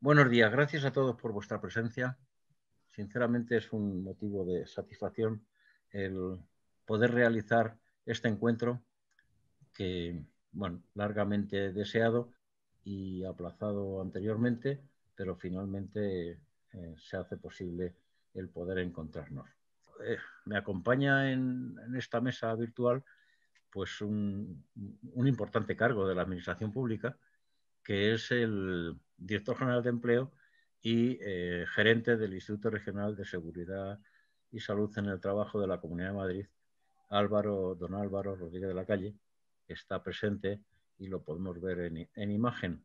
Buenos días, gracias a todos por vuestra presencia. Sinceramente es un motivo de satisfacción el poder realizar este encuentro que, bueno, largamente deseado y aplazado anteriormente, pero finalmente eh, se hace posible el poder encontrarnos. Eh, me acompaña en, esta mesa virtual pues un, importante cargo de la Administración Pública, que es el Director General de Empleo y eh, gerente del Instituto Regional de Seguridad y Salud en el Trabajo de la Comunidad de Madrid, Álvaro, don Álvaro Rodríguez de la Calle, que está presente y lo podemos ver en imagen.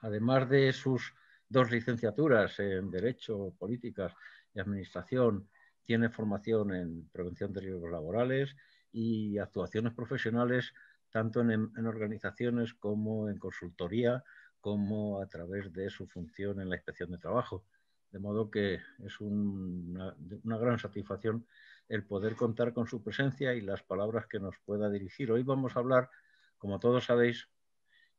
Además de sus dos licenciaturas en Derecho, Políticas y Administración, tiene formación en prevención de riesgos laborales y actuaciones profesionales tanto en, organizaciones como en consultoría, como a través de su función en la inspección de trabajo. De modo que es una, gran satisfacción el poder contar con su presencia y las palabras que nos pueda dirigir. Hoy vamos a hablar, como todos sabéis,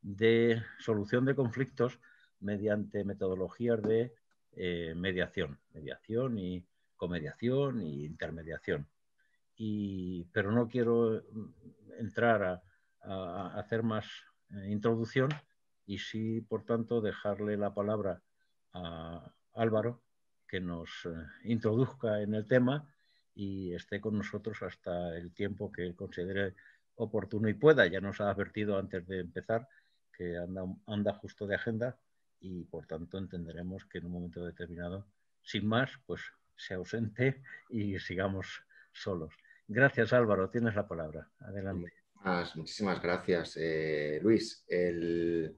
de solución de conflictos mediante metodologías de eh, mediación, mediación y comediación e intermediación. pero no quiero mm, entrar a, hacer más eh, introducción y sí, por tanto, dejarle la palabra a Álvaro que nos eh, introduzca en el tema y esté con nosotros hasta el tiempo que considere oportuno y pueda. Ya nos ha advertido antes de empezar que anda justo de agenda, y por tanto entenderemos que en un momento determinado, sin más, pues se ausente y sigamos solos. Gracias Álvaro, tienes la palabra. Adelante. Pues, muchísimas, gracias eh, Luis. El,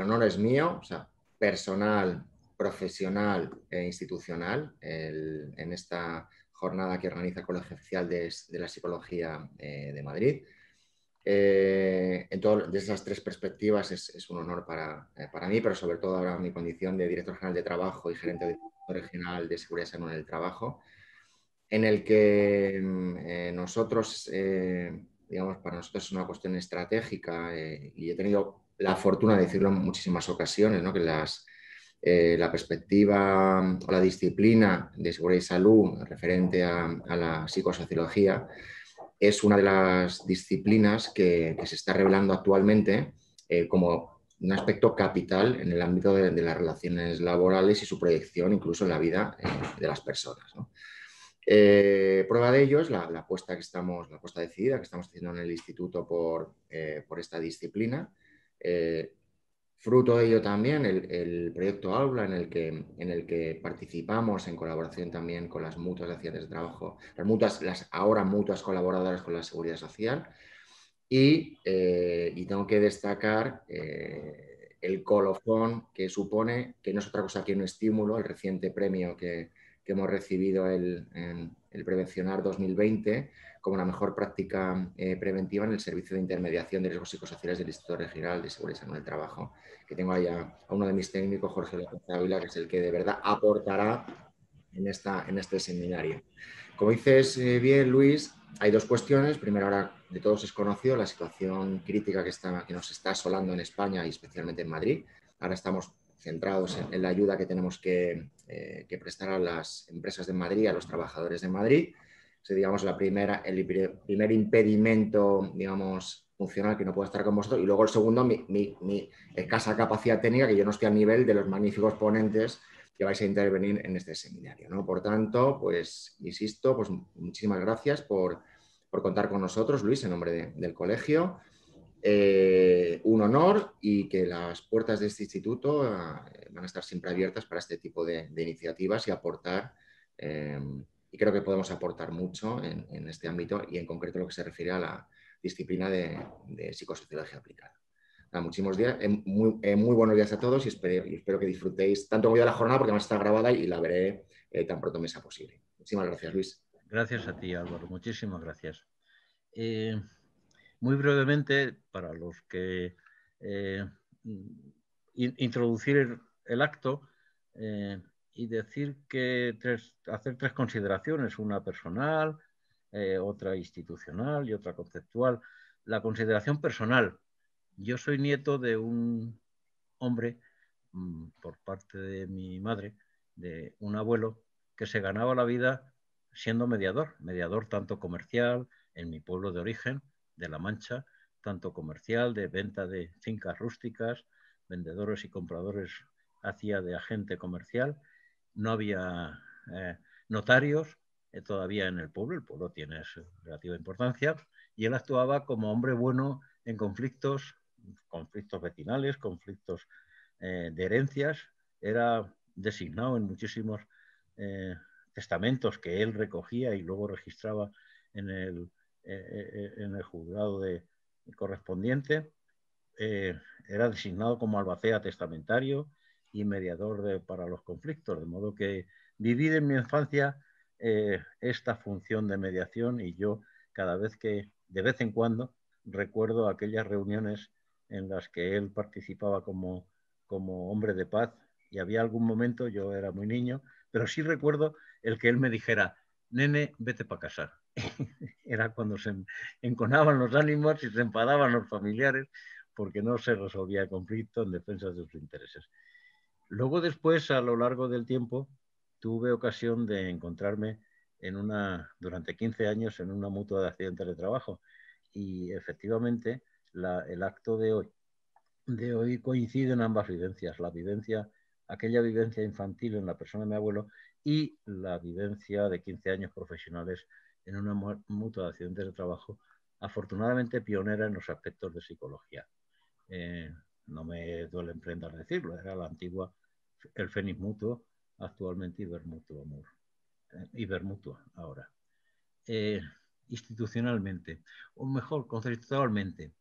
honor es mío, sea, personal, profesional e institucional en esta jornada que organiza el Colegio Oficial de, la Psicología eh, de Madrid. Eh, en esas tres perspectivas es, un honor eh, para, mí, pero sobre todo ahora mi condición de director general de trabajo y gerente de regional de seguridad y salud en el trabajo, en el que mm, eh, nosotros, eh, digamos, para nosotros es una cuestión estratégica y he tenido la fortuna de decirlo en muchísimas ocasiones, ¿no? que las, la perspectiva o la disciplina de seguridad y salud referente a la psicosociología es una de las disciplinas que, se está revelando actualmente eh, como un aspecto capital en el ámbito de, las relaciones laborales y su proyección incluso en la vida eh, de las personas. Eh, prueba de ello es la, apuesta que estamos, la decidida que estamos haciendo en el instituto por, por esta disciplina. Fruto de ello también el, proyecto Aula, en el, que, en el que participamos en colaboración también con las mutuas de accidentes de trabajo, las mutuas, las ahora mutuas colaboradoras con la seguridad social. Y, eh, tengo que destacar eh, el colofón que supone, que no es otra cosa que un estímulo, el reciente premio que, hemos recibido en el Prevencionar 2020 como una mejor práctica eh, preventiva en el Servicio de Intermediación de Riesgos Psicosociales del Instituto Regional de Seguridad y Salud Trabajo, que tengo allá a uno de mis técnicos, Jorge Ávila, que es el que de verdad aportará en, esta, en este seminario. Como dices eh, bien, Luis, hay dos cuestiones. Primero, ahora de todos es conocido la situación crítica que, nos está asolando en España y especialmente en Madrid. Ahora estamos centrados en, la ayuda que tenemos que, eh, que prestar a las empresas de Madrid, a los trabajadores de Madrid digamos, la primera, el primer impedimento, digamos, funcional que no puedo estar con vosotros. Y luego el segundo, mi, escasa capacidad técnica, que yo no estoy a nivel de los magníficos ponentes que vais a intervenir en este seminario. ¿no? Por tanto, pues, insisto, pues muchísimas gracias por, contar con nosotros, Luis, en nombre del colegio. Eh, un honor y que las puertas de este instituto eh, van a estar siempre abiertas para este tipo de, iniciativas y aportar. Eh, y creo que podemos aportar mucho en, este ámbito y en concreto lo que se refiere a la disciplina de, psicosociología aplicada. muchísimos días, eh, eh, muy, buenos días a todos y espero, que disfrutéis tanto como yo la jornada porque a está grabada y la veré eh, tan pronto me sea posible. Muchísimas gracias, Luis. Gracias a ti, Álvaro. Muchísimas gracias. muy brevemente, para los que introducir el acto, y decir que hacer tres consideraciones, una personal, eh, otra institucional y otra conceptual. La consideración personal. Yo soy nieto de un hombre, mm, por parte de mi madre, de un abuelo, que se ganaba la vida siendo mediador, mediador tanto comercial en mi pueblo de origen, de La Mancha, tanto comercial, de venta de fincas rústicas, vendedores y compradores hacía de agente comercial no había eh, notarios eh, todavía en el pueblo, el pueblo tiene su relativa importancia, y él actuaba como hombre bueno en conflictos, conflictos vecinales, conflictos eh, de herencias, era designado en muchísimos testamentos que él recogía y luego registraba en el, en el juzgado de, correspondiente, era designado como albacea testamentario, y mediador para los conflictos. De modo que viví en mi infancia eh, esta función de mediación y yo cada vez que, de vez en cuando, recuerdo aquellas reuniones en las que él participaba como, como hombre de paz y había algún momento, yo era muy niño, pero sí recuerdo el que él me dijera, nene, vete para casar. era cuando se enconaban los ánimos y se enfadaban los familiares porque no se resolvía el conflicto en defensa de sus intereses. Luego después, a lo largo del tiempo, tuve ocasión de encontrarme en una, durante 15 años en una mutua de accidentes de trabajo y efectivamente el acto de hoy, de hoy en ambas vivencias, la vivencia, aquella vivencia infantil en la persona de mi abuelo y la vivencia de 15 años profesionales en una mutua de accidentes de trabajo, afortunadamente pionera en los aspectos de psicología. Eh, no me duele emprender decirlo, era la antigua, el Fénix Mutuo, actualmente Ibermutuo Amor, eh, ahora. Eh, institucionalmente, o mejor, conceptualmente,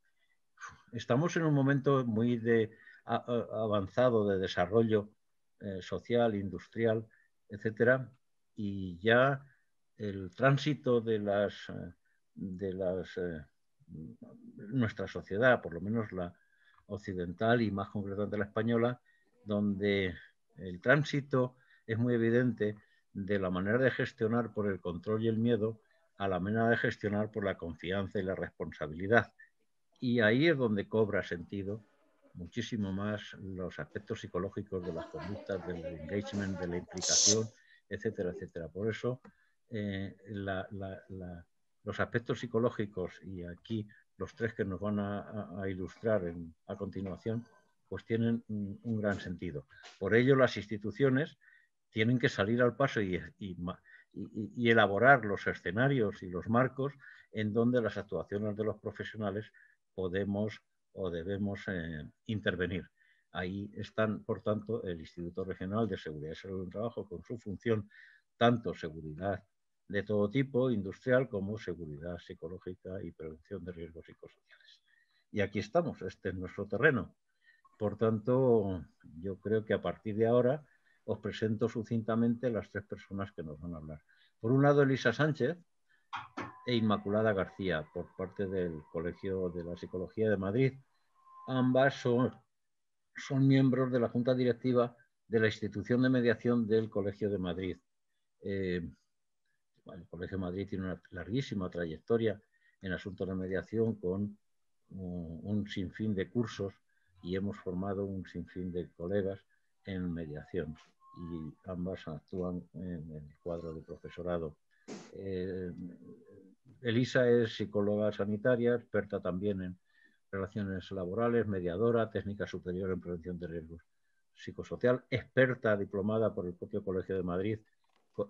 estamos en un momento muy de, avanzado de desarrollo eh, social, industrial, etcétera, y ya el tránsito de las de las nuestra sociedad, por lo menos la, occidental y más concretamente la española, donde el tránsito es muy evidente de la manera de gestionar por el control y el miedo a la manera de gestionar por la confianza y la responsabilidad. Y ahí es donde cobra sentido muchísimo más los aspectos psicológicos de las conductas, del engagement, de la implicación, etcétera, etcétera. Por eso eh, los aspectos psicológicos, y aquí los tres que nos van a, ilustrar a continuación, pues tienen un, gran sentido. Por ello, las instituciones tienen que salir al paso y, elaborar los escenarios y los marcos en donde las actuaciones de los profesionales podemos o debemos eh, intervenir. Ahí están, por tanto, el Instituto Regional de Seguridad y Salud del Trabajo con su función tanto seguridad de todo tipo, industrial como seguridad psicológica y prevención de riesgos psicosociales. Y aquí estamos, este es nuestro terreno. Por tanto, yo creo que a partir de ahora os presento sucintamente las tres personas que nos van a hablar. Por un lado, Elisa Sánchez e Inmaculada García, por parte del Colegio de la Psicología de Madrid. Ambas son, son miembros de la Junta Directiva de la Institución de Mediación del Colegio de Madrid. Eh, el Colegio de Madrid tiene una larguísima trayectoria en asuntos de mediación con uh, un, sinfín de cursos y hemos formado un sinfín de colegas en mediación y ambas actúan en, el cuadro de profesorado. Eh, Elisa es psicóloga sanitaria, experta también en relaciones laborales, mediadora, técnica superior en prevención de riesgos psicosocial, experta diplomada por el propio Colegio de Madrid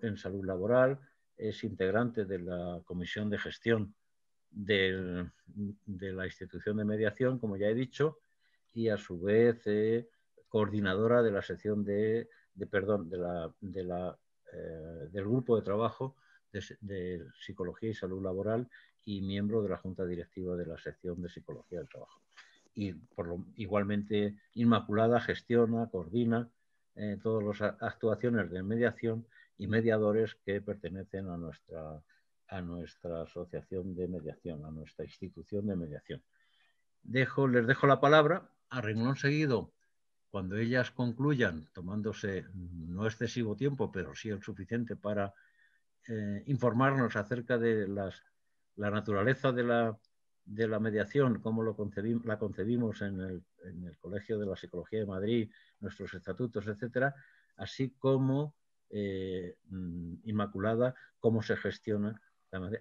en salud laboral, es integrante de la Comisión de Gestión de la institución de mediación, como ya he dicho, y a su vez eh, coordinadora de la sección de, la, eh, del grupo de trabajo de, psicología y salud laboral y miembro de la junta directiva de la sección de psicología del trabajo. Y por lo, igualmente Inmaculada gestiona, coordina eh, todas las actuaciones de mediación y mediadores que pertenecen a nuestra, a nuestra asociación de mediación, a nuestra institución de mediación. Dejo, les dejo la palabra a renglón seguido. Cuando ellas concluyan, tomándose no excesivo tiempo, pero sí el suficiente para eh, informarnos acerca de las, la naturaleza de la, de la mediación, cómo lo la concebimos en el, en el, Colegio de la Psicología de Madrid, nuestros estatutos, etcétera, así como eh, mm, inmaculada, cómo se gestiona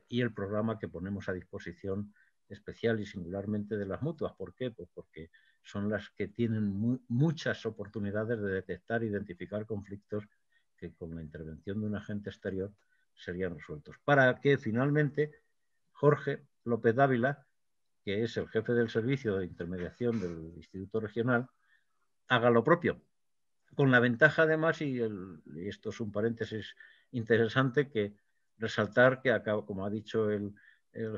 y el programa que ponemos a disposición especial y singularmente de las mutuas. ¿Por qué? Pues porque son las que tienen muchas oportunidades de detectar e identificar conflictos que con la intervención de un agente exterior serían resueltos. Para que finalmente Jorge López Dávila, que es el jefe del servicio de intermediación del Instituto Regional, haga lo propio con la ventaja además, y, esto es un paréntesis interesante, que resaltar que, como ha dicho el,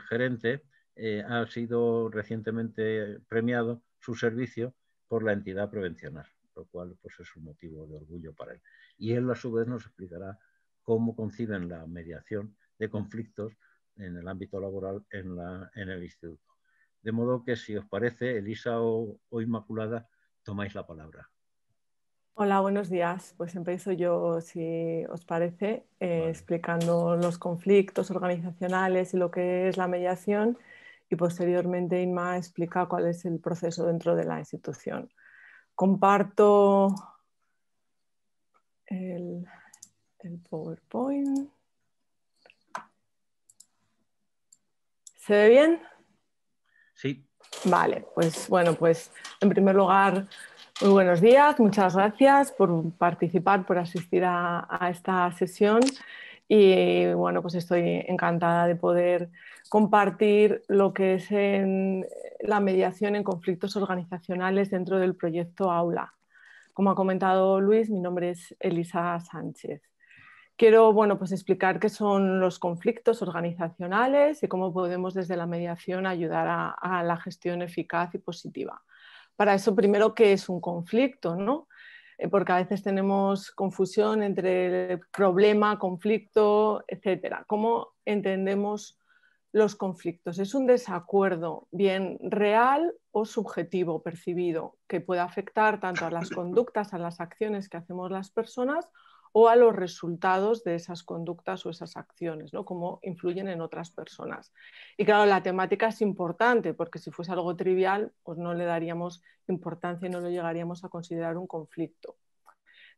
gerente, eh, ha sido recientemente premiado su servicio por la entidad prevencional, lo cual pues, es un motivo de orgullo para él. Y él a su vez nos explicará cómo conciben la mediación de conflictos en el ámbito laboral en, la, en el instituto. De modo que, si os parece, Elisa o Inmaculada, tomáis la palabra. Hola, buenos días. Pues empiezo yo, si os parece, eh, explicando los conflictos organizacionales y lo que es la mediación y posteriormente Inma explica cuál es el proceso dentro de la institución. Comparto el, el PowerPoint. ¿Se ve bien? Sí. Vale, pues bueno, pues en primer lugar muy buenos días, muchas gracias por participar, por asistir a, esta sesión y bueno, pues estoy encantada de poder compartir lo que es la mediación en conflictos organizacionales dentro del proyecto Aula. Como ha comentado Luis, mi nombre es Elisa Sánchez. Quiero bueno, pues explicar qué son los conflictos organizacionales y cómo podemos desde la mediación ayudar a la gestión eficaz y positiva para eso primero que es un conflicto, ¿no? Eh, porque a veces tenemos confusión entre el problema, conflicto, etcétera. ¿Cómo entendemos los conflictos? ¿Es un desacuerdo bien real o subjetivo percibido que puede afectar tanto a las conductas, a las acciones que hacemos las personas o a los resultados de esas conductas o esas acciones, ¿no? cómo influyen en otras personas. Y claro, la temática es importante, porque si fuese algo trivial, pues no le daríamos importancia y no lo llegaríamos a considerar un conflicto.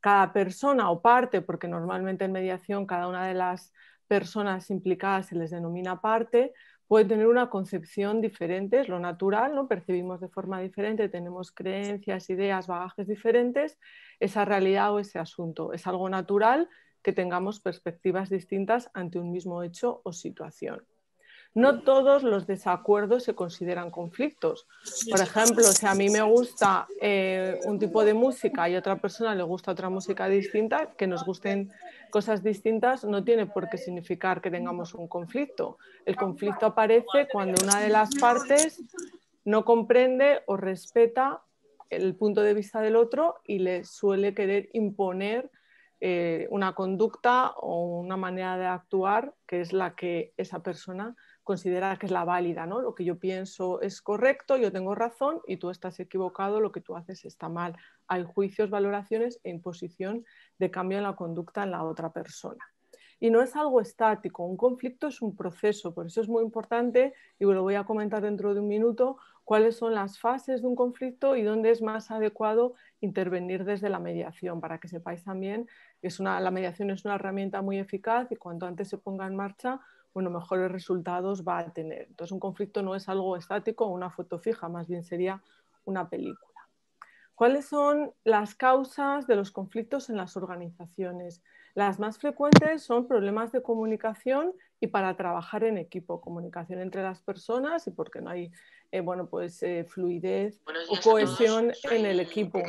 Cada persona o parte, porque normalmente en mediación cada una de las personas implicadas se les denomina parte, puede tener una concepción diferente, es lo natural, ¿no? percibimos de forma diferente, tenemos creencias, ideas, bagajes diferentes, esa realidad o ese asunto. Es algo natural que tengamos perspectivas distintas ante un mismo hecho o situación no todos los desacuerdos se consideran conflictos. Por ejemplo, si a mí me gusta eh, un tipo de música y a otra persona le gusta otra música distinta, que nos gusten cosas distintas no tiene por qué significar que tengamos un conflicto. El conflicto aparece cuando una de las partes no comprende o respeta el punto de vista del otro y le suele querer imponer eh, una conducta o una manera de actuar que es la que esa persona considerar que es la válida, ¿no? Lo que yo pienso es correcto, yo tengo razón y tú estás equivocado, lo que tú haces está mal. Hay juicios, valoraciones e imposición de cambio en la conducta en la otra persona. Y no es algo estático, un conflicto es un proceso, por eso es muy importante, y lo voy a comentar dentro de un minuto, cuáles son las fases de un conflicto y dónde es más adecuado intervenir desde la mediación, para que sepáis también que la mediación es una herramienta muy eficaz y cuanto antes se ponga en marcha, bueno, mejores resultados va a tener. Entonces, un conflicto no es algo estático o una foto fija, más bien sería una película. ¿Cuáles son las causas de los conflictos en las organizaciones? Las más frecuentes son problemas de comunicación y para trabajar en equipo, comunicación entre las personas y porque no hay eh, bueno, pues, eh, fluidez o cohesión en el equipo.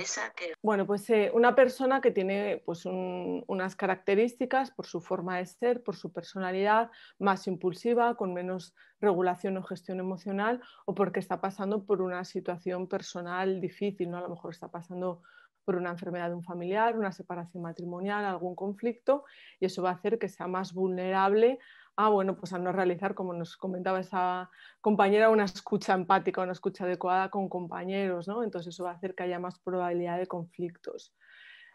Bueno, pues eh, una persona que tiene pues, unas características por su forma de ser, por su personalidad, más impulsiva, con menos regulación o gestión emocional o porque está pasando por una situación personal difícil, ¿no? a lo mejor está pasando por una enfermedad de un familiar, una separación matrimonial, algún conflicto, y eso va a hacer que sea más vulnerable ah, bueno, pues al no realizar, como nos comentaba esa compañera, una escucha empática, una escucha adecuada con compañeros, ¿no? Entonces eso va a hacer que haya más probabilidad de conflictos.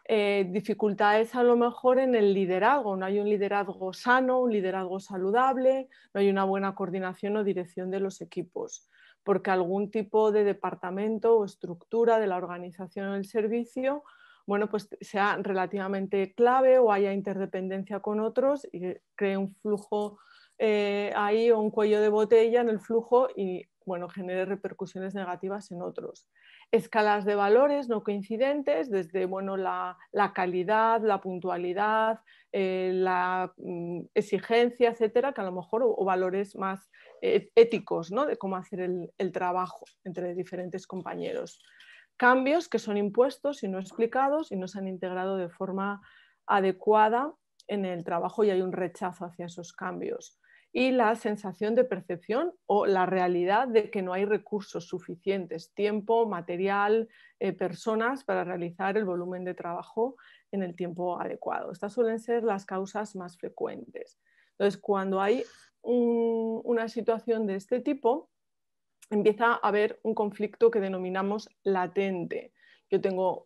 Eh, dificultades a lo mejor en el liderazgo, no hay un liderazgo sano, un liderazgo saludable, no hay una buena coordinación o dirección de los equipos, porque algún tipo de departamento o estructura de la organización o el servicio bueno, pues sea relativamente clave o haya interdependencia con otros y cree un flujo eh, ahí o un cuello de botella en el flujo y genere repercusiones negativas en otros. Escalas de valores no coincidentes, desde la, calidad, la puntualidad, eh, la mm, exigencia, etcétera, que a lo mejor, o, valores más eh, éticos, de cómo hacer el trabajo entre diferentes compañeros cambios que son impuestos y no explicados y no se han integrado de forma adecuada en el trabajo y hay un rechazo hacia esos cambios. Y la sensación de percepción o la realidad de que no hay recursos suficientes, tiempo, material, eh, personas para realizar el volumen de trabajo en el tiempo adecuado. Estas suelen ser las causas más frecuentes. Entonces, cuando hay una situación de este tipo, empieza a haber un conflicto que denominamos latente. Yo tengo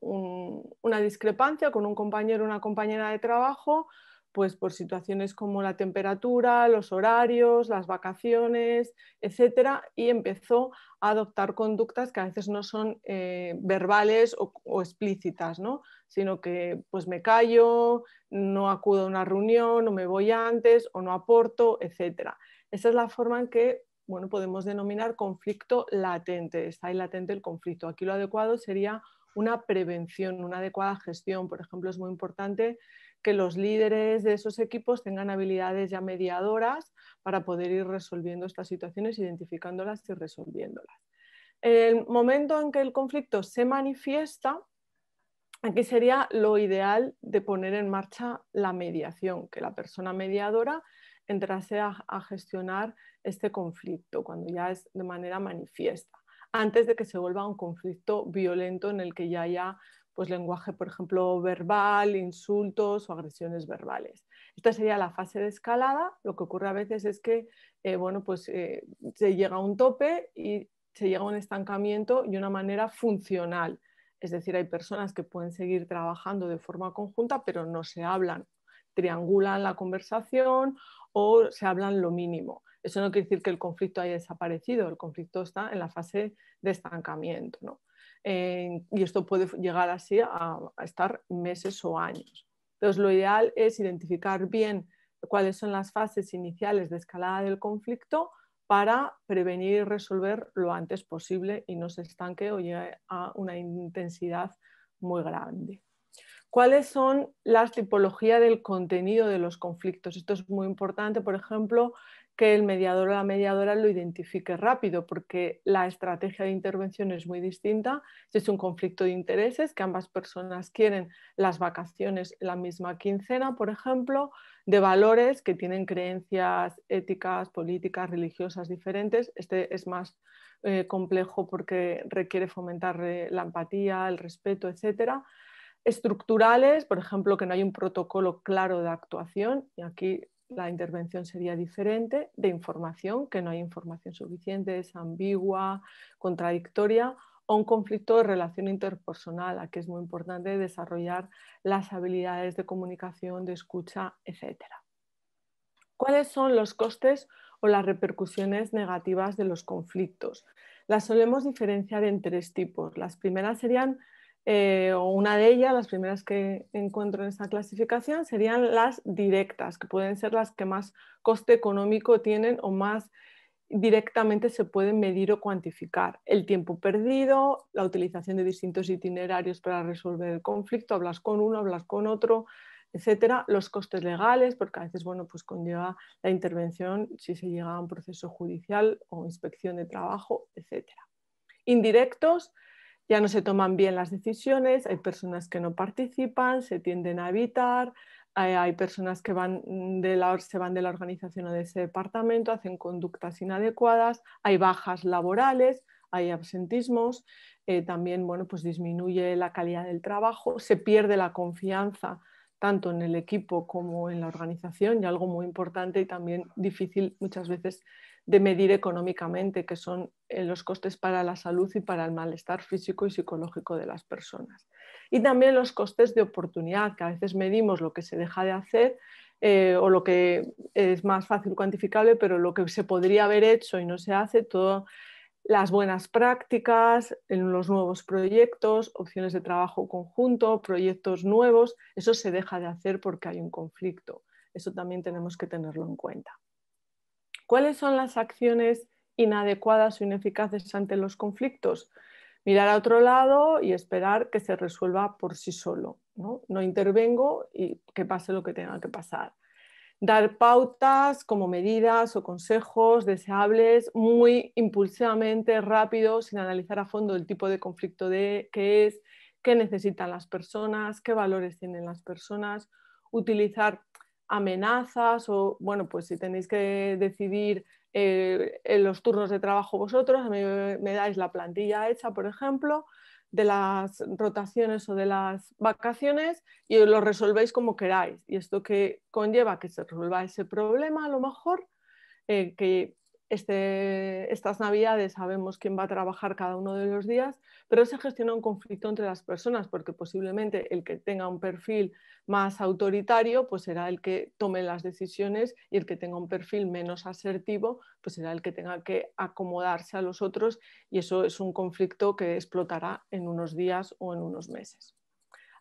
una discrepancia con un compañero o una compañera de trabajo, pues por situaciones como la temperatura, los horarios, las vacaciones, etcétera, y empezó a adoptar conductas que a veces no son eh, verbales o, explícitas, ¿no? sino que pues me callo, no acudo a una reunión, o me voy antes o no aporto, etcétera. Esa es la forma en que bueno, podemos denominar conflicto latente, está ahí latente el conflicto. Aquí lo adecuado sería una prevención, una adecuada gestión. Por ejemplo, es muy importante que los líderes de esos equipos tengan habilidades ya mediadoras para poder ir resolviendo estas situaciones, identificándolas y resolviéndolas. El momento en que el conflicto se manifiesta, aquí sería lo ideal de poner en marcha la mediación, que la persona mediadora entrase a, gestionar este conflicto, cuando ya es de manera manifiesta, antes de que se vuelva un conflicto violento en el que ya haya pues, lenguaje, por ejemplo, verbal, insultos o agresiones verbales. Esta sería la fase de escalada. Lo que ocurre a veces es que eh, pues, eh, se llega a un tope y se llega a un estancamiento y una manera funcional. Es decir, hay personas que pueden seguir trabajando de forma conjunta, pero no se hablan triangulan la conversación o se hablan lo mínimo. Eso no quiere decir que el conflicto haya desaparecido, el conflicto está en la fase de estancamiento. y esto puede llegar así a, a estar meses o años. Entonces, lo ideal es identificar bien cuáles son las fases iniciales de escalada del conflicto para prevenir y resolver lo antes posible y no se estanque o llegue a una intensidad muy grande. ¿Cuáles son las tipologías del contenido de los conflictos? Esto es muy importante, por ejemplo, que el mediador o la mediadora lo identifique rápido, porque la estrategia de intervención es muy distinta. Si es un conflicto de intereses, que ambas personas quieren las vacaciones la misma quincena, por ejemplo, de valores que tienen creencias éticas, políticas, religiosas diferentes. Este es más eh, complejo porque requiere fomentar eh, la empatía, el respeto, etcétera estructurales, por ejemplo, que no hay un protocolo claro de actuación, y aquí la intervención sería diferente, de información, que no hay información suficiente, es ambigua, contradictoria, o un conflicto de relación interpersonal, aquí es muy importante desarrollar las habilidades de comunicación, de escucha, etc. ¿Cuáles son los costes o las repercusiones negativas de los conflictos? Las solemos diferenciar en tres tipos. Las primeras serían eh, o una de ellas, las primeras que encuentro en esta clasificación, serían las directas, que pueden ser las que más coste económico tienen o más directamente se pueden medir o cuantificar. El tiempo perdido, la utilización de distintos itinerarios para resolver el conflicto, hablas con uno, hablas con otro, etcétera, los costes legales, porque a veces bueno, pues conlleva la intervención si se llega a un proceso judicial o inspección de trabajo, etcétera. Indirectos, ya no se toman bien las decisiones, hay personas que no participan, se tienden a evitar, hay, personas que de se van de la organización o de ese departamento, hacen conductas inadecuadas, hay bajas laborales, hay absentismos, eh, también bueno, pues disminuye la calidad del trabajo, se pierde la confianza tanto en el equipo como en la organización y algo muy importante y también difícil muchas veces de medir económicamente, que son eh, los costes para la salud y para el malestar físico y psicológico de las personas. Y también los costes de oportunidad, que a veces medimos lo que se deja de hacer eh, o lo que es más fácil cuantificable, pero lo que se podría haber hecho y no se hace, todas las buenas prácticas, en los nuevos proyectos, opciones de trabajo conjunto, proyectos nuevos, eso se deja de hacer porque hay un conflicto. Eso también tenemos que tenerlo en cuenta. ¿Cuáles son las acciones inadecuadas o ineficaces ante los conflictos? Mirar a otro lado y esperar que se resuelva por sí solo. No, intervengo y que pase lo que tenga que pasar dar pautas como medidas o consejos deseables muy impulsivamente, rápido, sin analizar a fondo el tipo de conflicto de, que es, qué necesitan las personas, qué valores tienen las personas, utilizar amenazas o, bueno, pues si tenéis que decidir eh, en los turnos de trabajo vosotros, me, me dais la plantilla hecha, por ejemplo, de las rotaciones o de las vacaciones y lo resolvéis como queráis. Y esto que conlleva que se resuelva ese problema, a lo mejor, eh, que este, estas navidades sabemos quién va a trabajar cada uno de los días, pero se gestiona un conflicto entre las personas, porque posiblemente el que tenga un perfil más autoritario, pues será el que tome las decisiones y el que tenga un perfil menos asertivo, pues será el que tenga que acomodarse a los otros y eso es un conflicto que explotará en unos días o en unos meses.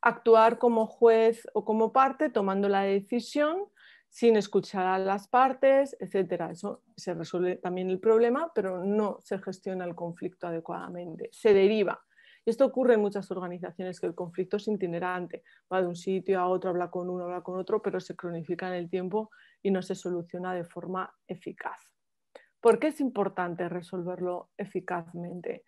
Actuar como juez o como parte tomando la decisión sin escuchar a las partes, etcétera. Eso se resuelve también el problema, pero no se gestiona el conflicto adecuadamente, se deriva. Y esto ocurre en muchas organizaciones, que el conflicto es itinerante, va de un sitio a otro, habla con uno, habla con otro, pero se cronifica en el tiempo y no se soluciona de forma eficaz. ¿Por qué es importante resolverlo eficazmente?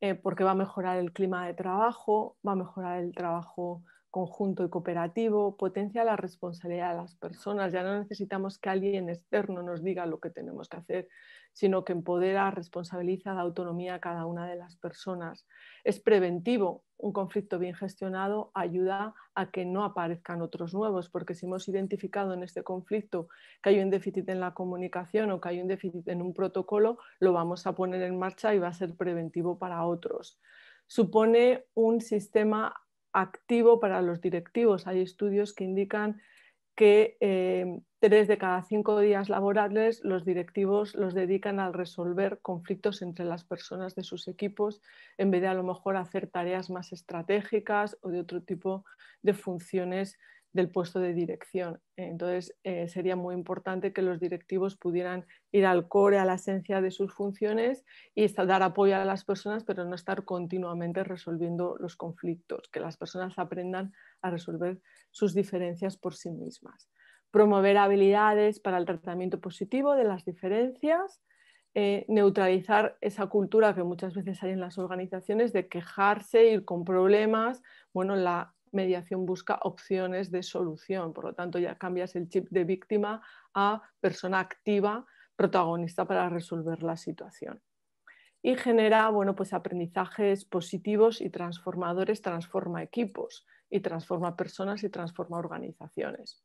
Eh, porque va a mejorar el clima de trabajo, va a mejorar el trabajo conjunto y cooperativo, potencia la responsabilidad de las personas. Ya no necesitamos que alguien externo nos diga lo que tenemos que hacer, sino que empodera, responsabiliza, da autonomía a cada una de las personas. Es preventivo. Un conflicto bien gestionado ayuda a que no aparezcan otros nuevos, porque si hemos identificado en este conflicto que hay un déficit en la comunicación o que hay un déficit en un protocolo, lo vamos a poner en marcha y va a ser preventivo para otros supone un sistema activo para los directivos. Hay estudios que indican que eh, tres de cada cinco días laborables los directivos los dedican al resolver conflictos entre las personas de sus equipos en vez de a lo mejor hacer tareas más estratégicas o de otro tipo de funciones del puesto de dirección. Entonces, eh, sería muy importante que los directivos pudieran ir al core, a la esencia de sus funciones y dar apoyo a las personas, pero no estar continuamente resolviendo los conflictos, que las personas aprendan a resolver sus diferencias por sí mismas. Promover habilidades para el tratamiento positivo de las diferencias, eh, neutralizar esa cultura que muchas veces hay en las organizaciones de quejarse, ir con problemas. Bueno, la mediación busca opciones de solución, por lo tanto ya cambias el chip de víctima a persona activa, protagonista para resolver la situación. Y genera bueno, pues aprendizajes positivos y transformadores, transforma equipos y transforma personas y transforma organizaciones.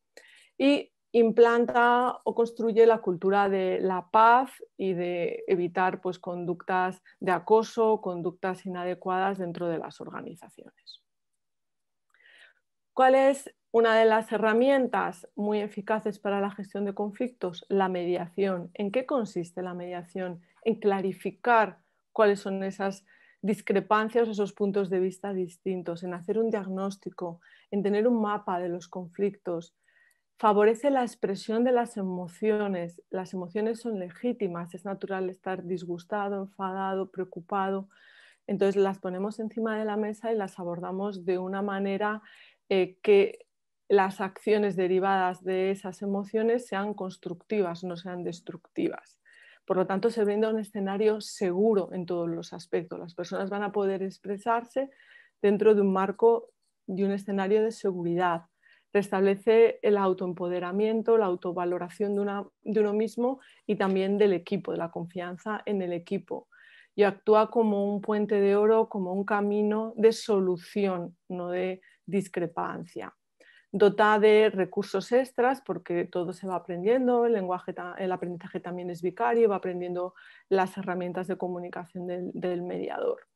Y implanta o construye la cultura de la paz y de evitar pues, conductas de acoso, conductas inadecuadas dentro de las organizaciones. ¿Cuál es una de las herramientas muy eficaces para la gestión de conflictos? La mediación. ¿En qué consiste la mediación? En clarificar cuáles son esas discrepancias, esos puntos de vista distintos, en hacer un diagnóstico, en tener un mapa de los conflictos. Favorece la expresión de las emociones. Las emociones son legítimas, es natural estar disgustado, enfadado, preocupado. Entonces las ponemos encima de la mesa y las abordamos de una manera eh, que las acciones derivadas de esas emociones sean constructivas, no sean destructivas. Por lo tanto, se brinda un escenario seguro en todos los aspectos. Las personas van a poder expresarse dentro de un marco y un escenario de seguridad. Restablece el autoempoderamiento, la autovaloración de, de uno mismo y también del equipo, de la confianza en el equipo. Y actúa como un puente de oro, como un camino de solución, no de discrepancia. Dota de recursos extras porque todo se va aprendiendo, el, lenguaje, el aprendizaje también es vicario, va aprendiendo las herramientas de comunicación del, mediador.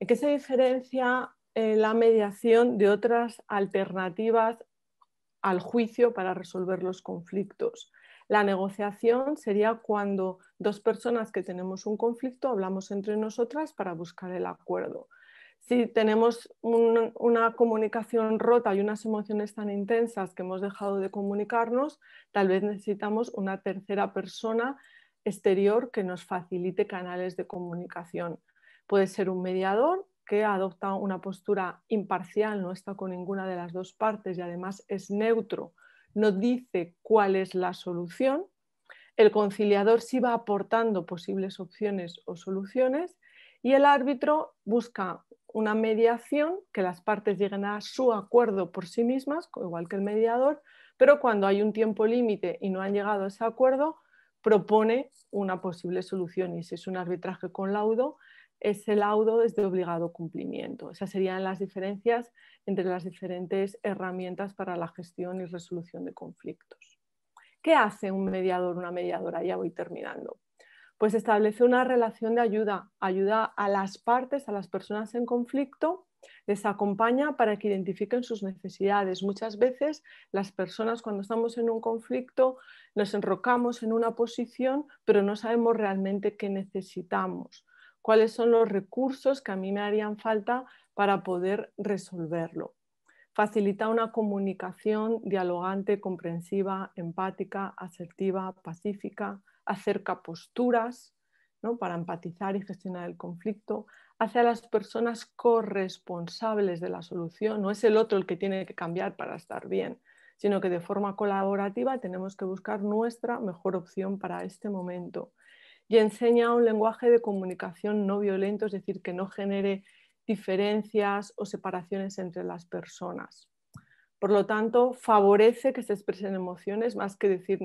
¿En qué se diferencia eh, la mediación de otras alternativas al juicio para resolver los conflictos? La negociación sería cuando dos personas que tenemos un conflicto hablamos entre nosotras para buscar el acuerdo si tenemos una comunicación rota y unas emociones tan intensas que hemos dejado de comunicarnos, tal vez necesitamos una tercera persona exterior que nos facilite canales de comunicación. Puede ser un mediador que adopta una postura imparcial, no está con ninguna de las dos partes y además es neutro, no dice cuál es la solución. El conciliador sí va aportando posibles opciones o soluciones y el árbitro busca una mediación, que las partes lleguen a su acuerdo por sí mismas, igual que el mediador, pero cuando hay un tiempo límite y no han llegado a ese acuerdo, propone una posible solución y si es un arbitraje con laudo, ese laudo es de obligado cumplimiento. Esas serían las diferencias entre las diferentes herramientas para la gestión y resolución de conflictos. ¿Qué hace un mediador, una mediadora? Ya voy terminando pues establece una relación de ayuda, ayuda a las partes, a las personas en conflicto, les acompaña para que identifiquen sus necesidades. Muchas veces las personas cuando estamos en un conflicto nos enrocamos en una posición, pero no sabemos realmente qué necesitamos, cuáles son los recursos que a mí me harían falta para poder resolverlo. Facilita una comunicación dialogante, comprensiva, empática, asertiva, pacífica, acerca posturas para empatizar y gestionar el conflicto, hacia las personas corresponsables de la solución. No es el otro el que tiene que cambiar para estar bien, sino que de forma colaborativa tenemos que buscar nuestra mejor opción para este momento. Y enseña un lenguaje de comunicación no violento, es decir, que no genere diferencias o separaciones entre las personas. Por lo tanto, favorece que se expresen emociones más que decir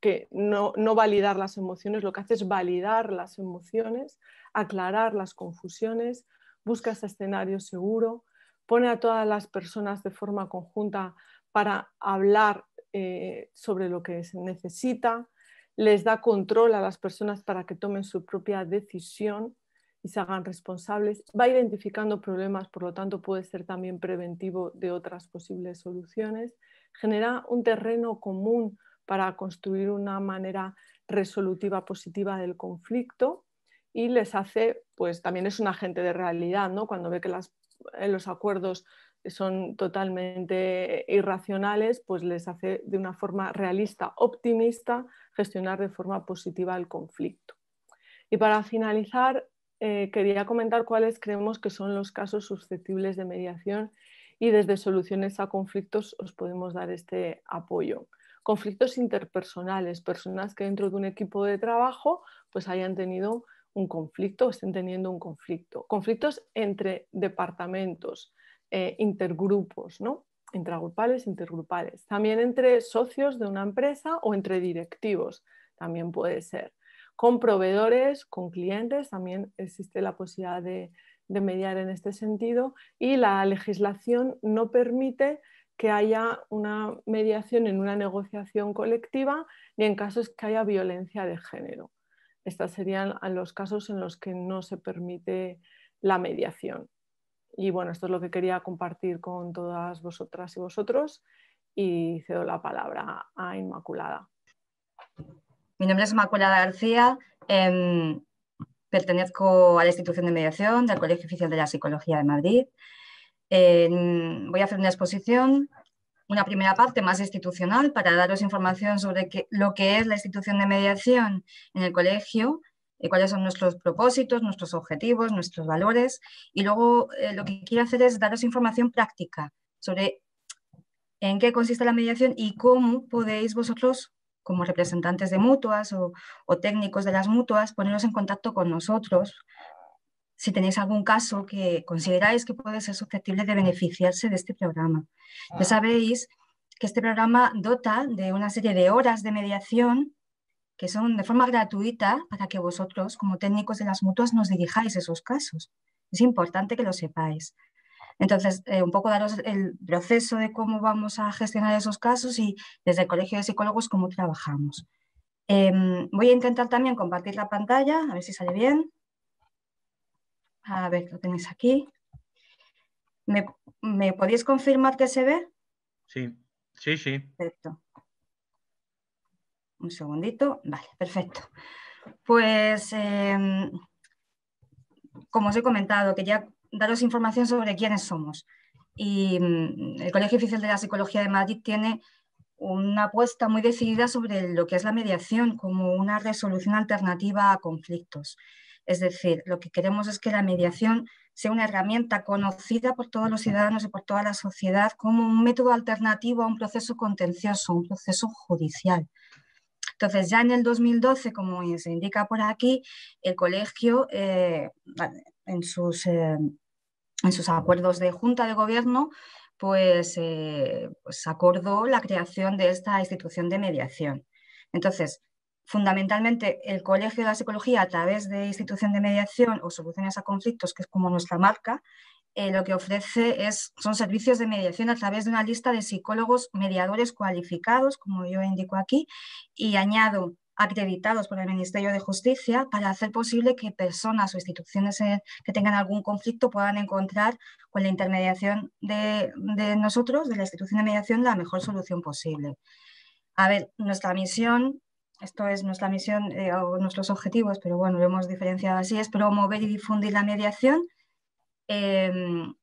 que no, validar las emociones, lo que hace es validar las emociones, aclarar las confusiones, busca ese escenario seguro, pone a todas las personas de forma conjunta para hablar eh, sobre lo que se necesita, les da control a las personas para que tomen su propia decisión y se hagan responsables. Va identificando problemas, por lo tanto puede ser también preventivo de otras posibles soluciones. Genera un terreno común para construir una manera resolutiva positiva del conflicto y les hace, pues también es un agente de realidad, ¿no? Cuando ve que eh, los acuerdos son totalmente irracionales, pues les hace de una forma realista, optimista, gestionar de forma positiva el conflicto. Y para finalizar, eh, quería comentar cuáles creemos que son los casos susceptibles de mediación y desde soluciones a conflictos os podemos dar este apoyo. Conflictos interpersonales, personas que dentro de un equipo de trabajo pues hayan tenido un conflicto o estén teniendo un conflicto. Conflictos entre departamentos, eh, intergrupos, ¿no? intragrupales, intergrupales. También entre socios de una empresa o entre directivos, también puede ser con proveedores, con clientes, también existe la posibilidad de, mediar en este sentido y la legislación no permite que haya una mediación en una negociación colectiva ni en casos que haya violencia de género. Estos serían los casos en los que no se permite la mediación. Y bueno, esto es lo que quería compartir con todas vosotras y vosotros y cedo la palabra a Inmaculada. Mi nombre es Macuela García, em, pertenezco a la institución de mediación del Colegio Oficial de la Psicología de Madrid. voy a hacer una exposición, una primera parte más institucional para daros información sobre lo que es la institución de mediación en el colegio y eh, cuáles son nuestros propósitos, nuestros objetivos, nuestros valores. Y luego eh, lo que quiero hacer es daros información práctica sobre en qué consiste la mediación y cómo podéis vosotros como representantes de mutuas o, técnicos de las mutuas, poneros en contacto con nosotros si tenéis algún caso que consideráis que puede ser susceptible de beneficiarse de este programa. Ya ah. sabéis que este programa dota de una serie de horas de mediación que son de forma gratuita para que vosotros, como técnicos de las mutuas, nos dirijáis esos casos. Es importante que lo sepáis. Entonces, eh, un poco daros el proceso de cómo vamos a gestionar esos casos y desde el Colegio de Psicólogos cómo trabajamos. Em, voy a intentar también compartir la pantalla, a ver si sale bien. A ver, lo tenéis aquí. ¿Me, podéis confirmar que se ve? Sí, sí, sí. Perfecto. Un segundito. Vale, perfecto. Pues, em, como os he comentado, que ya daros información sobre quiénes somos. Y mm, el Colegio Oficial de la Psicología de Madrid tiene una apuesta muy decidida sobre lo que es la mediación como una resolución alternativa a conflictos. Es decir, lo que queremos es que la mediación sea una herramienta conocida por todos los ciudadanos y por toda la sociedad como un método alternativo a un proceso contencioso, un proceso judicial. Entonces, ya en el 2012, como se indica por aquí, el colegio eh, en sus, eh, en sus acuerdos de Junta de Gobierno, pues, eh, pues, acordó la creación de esta institución de mediación. Entonces, fundamentalmente el Colegio de la Psicología, a través de institución de mediación o soluciones a conflictos, que es como nuestra marca, eh, lo que ofrece es, son servicios de mediación a través de una lista de psicólogos mediadores cualificados, como yo indico aquí, y añado acreditados por el Ministerio de Justicia para hacer posible que personas o instituciones eh, que tengan algún conflicto puedan encontrar con la intermediación de, nosotros, de la institución de mediación, la mejor solución posible. A ver, nuestra misión esto es nuestra misión eh, o nuestros objetivos, pero bueno, lo hemos diferenciado así, es promover y difundir la mediación, em,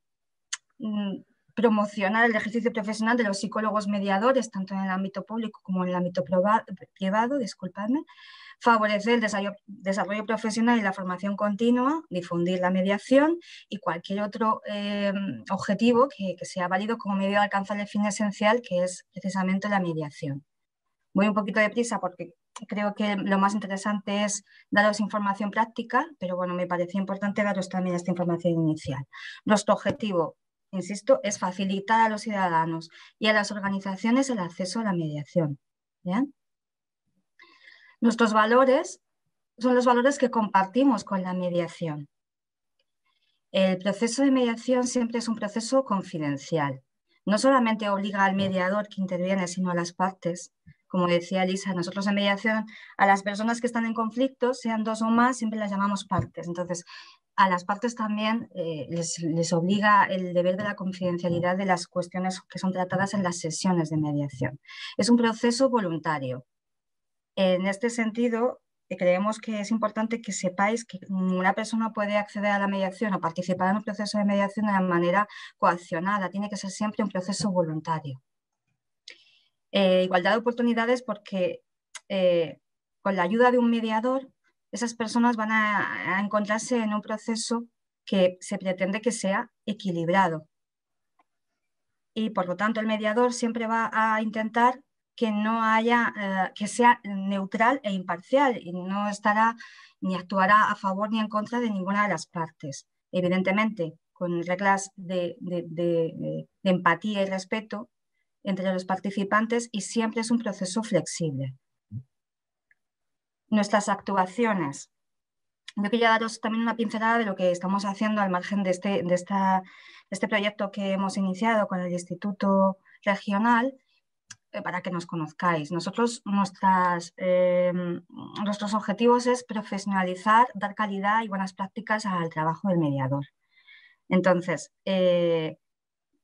mm, promocionar el ejercicio profesional de los psicólogos mediadores, tanto en el ámbito público como en el ámbito privado, disculpadme, favorecer el desarrollo, profesional y la formación continua, difundir la mediación y cualquier otro eh, objetivo que, sea válido como medio de alcanzar el fin esencial, que es precisamente la mediación. Voy un poquito de prisa porque creo que lo más interesante es daros información práctica, pero bueno, me parecía importante daros también esta información inicial. Nuestro objetivo, insisto, es facilitar a los ciudadanos y a las organizaciones el acceso a la mediación. Nuestros valores son los valores que compartimos con la mediación. El proceso de mediación siempre es un proceso confidencial. No solamente obliga al mediador que interviene, sino a las partes. Como decía Lisa, nosotros en mediación a las personas que están en conflicto, sean dos o más, siempre las llamamos partes. Entonces, a las partes también eh, les, obliga el deber de la confidencialidad de las cuestiones que son tratadas en las sesiones de mediación. Es un proceso voluntario. En este sentido, eh, creemos que es importante que sepáis que una persona puede acceder a la mediación o participar en un proceso de mediación de manera coaccionada. Tiene que ser siempre un proceso voluntario. Eh, igualdad de oportunidades porque con la ayuda de un mediador esas personas van a, encontrarse en un proceso que se pretende que sea equilibrado. Y por lo tanto el mediador siempre va a intentar que no haya, eh, que sea neutral e imparcial y no estará ni actuará a favor ni en contra de ninguna de las partes. Evidentemente, con reglas de empatía y respeto entre los participantes y siempre es un proceso flexible nuestras actuaciones. Yo quería daros también una pincelada de lo que estamos haciendo al margen de este, de este proyecto que hemos iniciado con el Instituto Regional eh, para que nos conozcáis. Nosotros, eh, nuestros objetivos es profesionalizar, dar calidad y buenas prácticas al trabajo del mediador. Entonces, eh,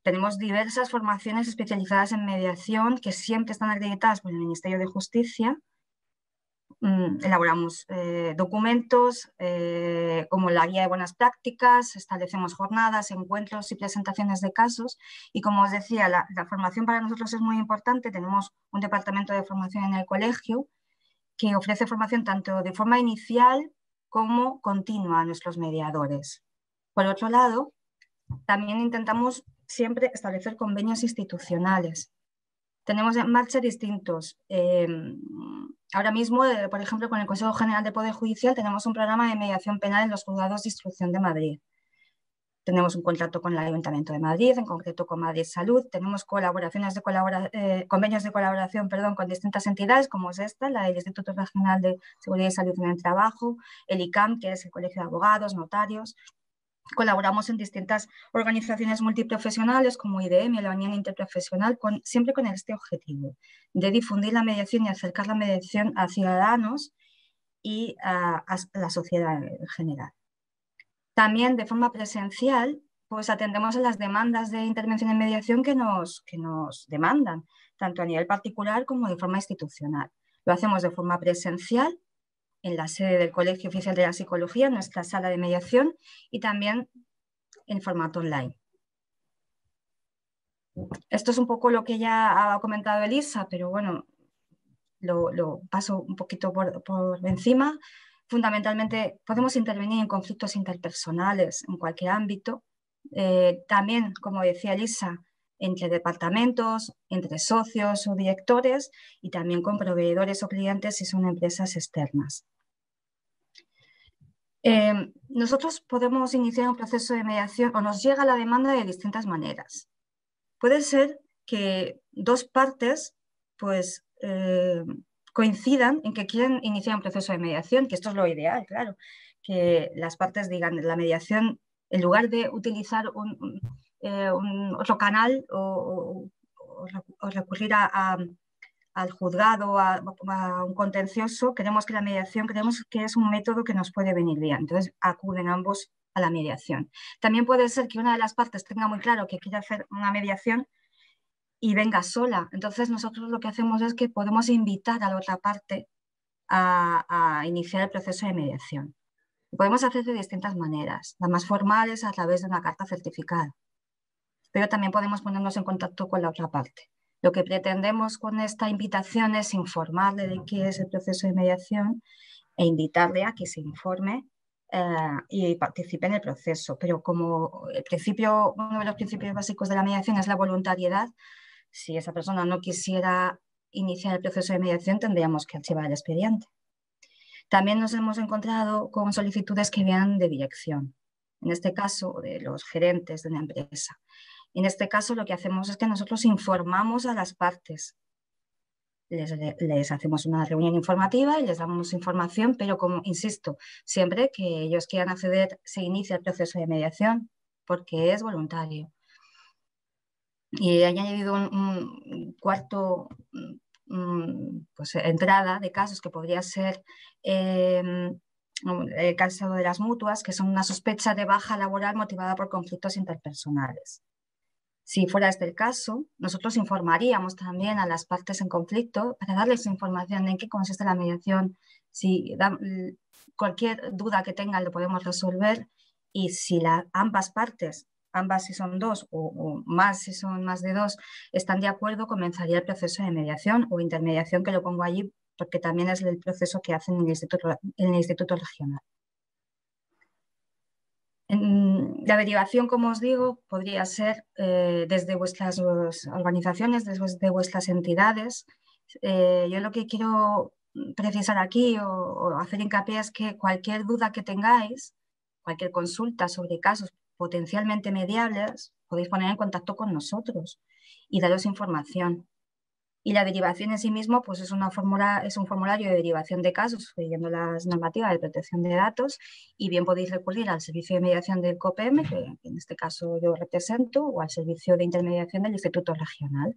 tenemos diversas formaciones especializadas en mediación que siempre están acreditadas por el Ministerio de Justicia Mm, elaboramos eh, documentos eh, como la guía de buenas prácticas, establecemos jornadas, encuentros y presentaciones de casos y como os decía, la, formación para nosotros es muy importante, tenemos un departamento de formación en el colegio que ofrece formación tanto de forma inicial como continua a nuestros mediadores. Por otro lado, también intentamos siempre establecer convenios institucionales. Tenemos en marcha distintos em, ahora mismo, por ejemplo, con el Consejo General de Poder Judicial tenemos un programa de mediación penal en los juzgados de instrucción de Madrid. Tenemos un contrato con el Ayuntamiento de Madrid, en concreto con Madrid Salud. Tenemos colaboraciones eh, convenios de colaboración perdón, con distintas entidades, como es esta, la del Instituto Regional de Seguridad y Salud en el Trabajo, el ICAM, que es el Colegio de Abogados, Notarios, Colaboramos en distintas organizaciones multiprofesionales como IDM, la Unión Interprofesional, con, siempre con este objetivo de difundir la mediación y acercar la mediación a ciudadanos y a, la sociedad en general. También de forma presencial, pues atendemos a las demandas de intervención en mediación que nos, que nos demandan, tanto a nivel particular como de forma institucional. Lo hacemos de forma presencial en la sede del Colegio Oficial de la Psicología, en nuestra sala de mediación, y también en formato online. Esto es un poco lo que ya ha comentado Elisa, pero bueno, lo, paso un poquito por, encima. Fundamentalmente, podemos intervenir en conflictos interpersonales en cualquier ámbito. Eh, también, como decía Elisa, entre departamentos, entre socios o directores y también con proveedores o clientes si son empresas externas. Em, nosotros podemos iniciar un proceso de mediación o nos llega la demanda de distintas maneras. Puede ser que dos partes pues, em, coincidan en que quieren iniciar un proceso de mediación, que esto es lo ideal, claro, que las partes digan la mediación, en lugar de utilizar un eh, otro canal o, recurrir al juzgado, a, a, un contencioso, creemos que la mediación, creemos que es un método que nos puede venir bien. Entonces acuden ambos a la mediación. También puede ser que una de las partes tenga muy claro que quiere hacer una mediación y venga sola. Entonces nosotros lo que hacemos es que podemos invitar a la otra parte a, iniciar el proceso de mediación. Podemos hacerlo de distintas maneras. Las más formales a través de una carta certificada pero también podemos ponernos en contacto con la otra parte. Lo que pretendemos con esta invitación es informarle de qué es el proceso de mediación e invitarle a que se informe eh, y participe en el proceso. Pero como el principio, uno de los principios básicos de la mediación es la voluntariedad, si esa persona no quisiera iniciar el proceso de mediación, tendríamos que archivar el expediente. También nos hemos encontrado con solicitudes que vienen de dirección, en este caso de los gerentes de una empresa. En este caso lo que hacemos es que nosotros informamos a las partes. Les, hacemos una reunión informativa y les damos información, pero como insisto, siempre que ellos quieran acceder, se inicia el proceso de mediación porque es voluntario. Y ha añadido un, cuarto mm, mm, pues, entrada de casos que podría ser em, el caso de las mutuas, que son una sospecha de baja laboral motivada por conflictos interpersonales. Si fuera este el caso, nosotros informaríamos también a las partes en conflicto para darles información en qué consiste la mediación. Si cualquier duda que tengan lo podemos resolver y si ambas partes, ambas si son dos o, más si son más de dos, están de acuerdo, comenzaría el proceso de mediación o intermediación que lo pongo allí porque también es el proceso que hacen Instituto, en el instituto Regional la derivación, como os digo, podría ser eh, desde vuestras organizaciones, desde vuestras entidades. Eh, yo lo que quiero precisar aquí o, hacer hincapié es que cualquier duda que tengáis, cualquier consulta sobre casos potencialmente mediables, podéis poner en contacto con nosotros y daros información. Y la derivación en sí mismo pues es, una es un formulario de derivación de casos, siguiendo las normativas de protección de datos, y bien podéis recurrir al servicio de mediación del COPM, que en este caso yo represento, o al servicio de intermediación del Instituto Regional.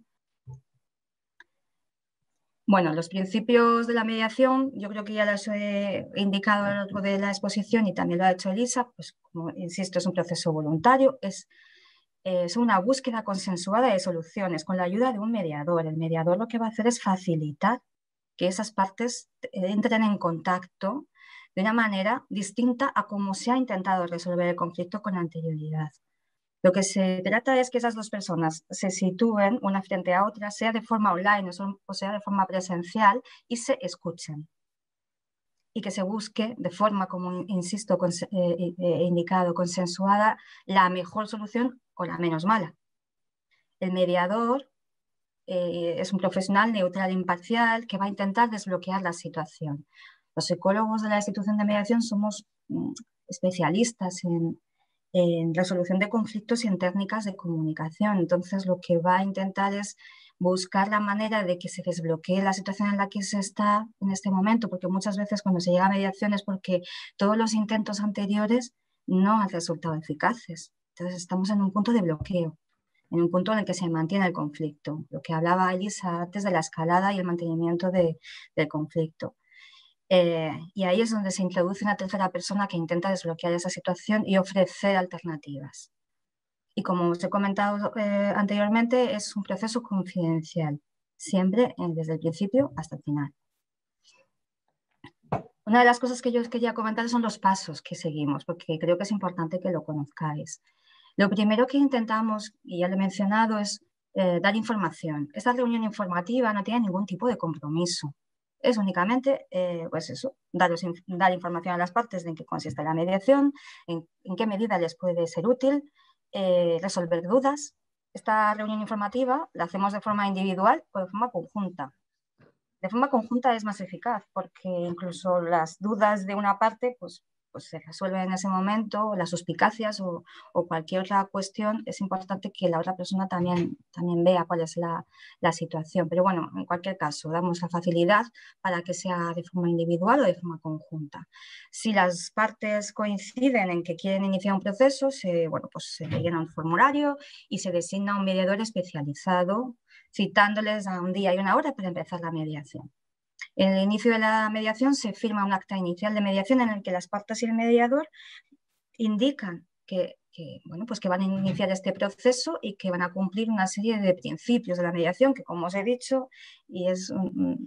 Bueno, los principios de la mediación, yo creo que ya los he indicado a lo largo de la exposición y también lo ha hecho Elisa, pues como insisto, es un proceso voluntario, es eh, es una búsqueda consensuada de soluciones con la ayuda de un mediador. El mediador lo que va a hacer es facilitar que esas partes eh, entren en contacto de una manera distinta a cómo se ha intentado resolver el conflicto con anterioridad. Lo que se trata es que esas dos personas se sitúen una frente a otra, sea de forma online o sea de forma presencial, y se escuchen. Y que se busque de forma, como insisto, cons eh, indicado, consensuada, la mejor solución o la menos mala. El mediador eh, es un profesional neutral e imparcial que va a intentar desbloquear la situación. Los psicólogos de la institución de mediación somos mm, especialistas en, en resolución de conflictos y en técnicas de comunicación. Entonces, lo que va a intentar es buscar la manera de que se desbloquee la situación en la que se está en este momento, porque muchas veces cuando se llega a mediación es porque todos los intentos anteriores no han resultado eficaces. Entonces estamos en un punto de bloqueo, en un punto en el que se mantiene el conflicto, lo que hablaba Alisa antes de la escalada y el mantenimiento de, del conflicto. Eh, y ahí es donde se introduce una tercera persona que intenta desbloquear esa situación y ofrecer alternativas. Y como os he comentado eh, anteriormente, es un proceso confidencial, siempre eh, desde el principio hasta el final. Una de las cosas que yo os quería comentar son los pasos que seguimos, porque creo que es importante que lo conozcáis. Lo primero que intentamos, y ya lo he mencionado, es eh, dar información. Esta reunión informativa no tiene ningún tipo de compromiso. Es únicamente, eh, pues eso, dar información a las partes de en qué consiste la mediación, en, qué medida les puede ser útil, eh, resolver dudas. Esta reunión informativa la hacemos de forma individual o de forma conjunta. De forma conjunta es más eficaz porque incluso las dudas de una parte pues, pues, se resuelve en ese momento, las suspicacias o, cualquier otra cuestión, es importante que la otra persona también, también vea cuál es la, situación. Pero bueno, en cualquier caso, damos la facilidad para que sea de forma individual o de forma conjunta. Si las partes coinciden en que quieren iniciar un proceso, se, bueno, pues se un formulario y se designa un mediador especializado, citándoles a un día y una hora para empezar la mediación. En el inicio de la mediación se firma un acta inicial de mediación en el que las partes y el mediador indican que, bueno, pues que van a iniciar este proceso y que van a cumplir una serie de principios de la mediación, que como os he dicho, y es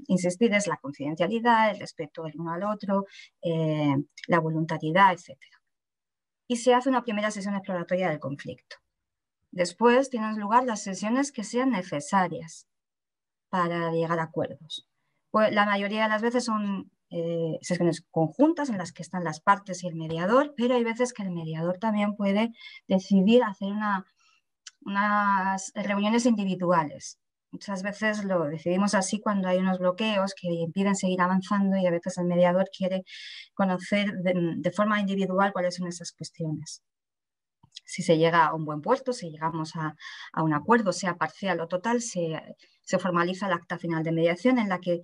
insistir, es la confidencialidad, el respeto del uno al otro, eh, la voluntariedad, etc. Y se hace una primera sesión exploratoria del conflicto. Después tienen lugar las sesiones que sean necesarias para llegar a acuerdos pues la mayoría de las veces son eh, sesiones conjuntas en las que están las partes y el mediador, pero hay veces que el mediador también puede decidir hacer una, unas reuniones individuales. Muchas veces lo decidimos así cuando hay unos bloqueos que impiden seguir avanzando y a veces el mediador quiere conocer de, forma individual cuáles son esas cuestiones. Si se llega a un buen puerto, si llegamos a, un acuerdo, sea parcial o total, se, se formaliza el acta final de mediación en la que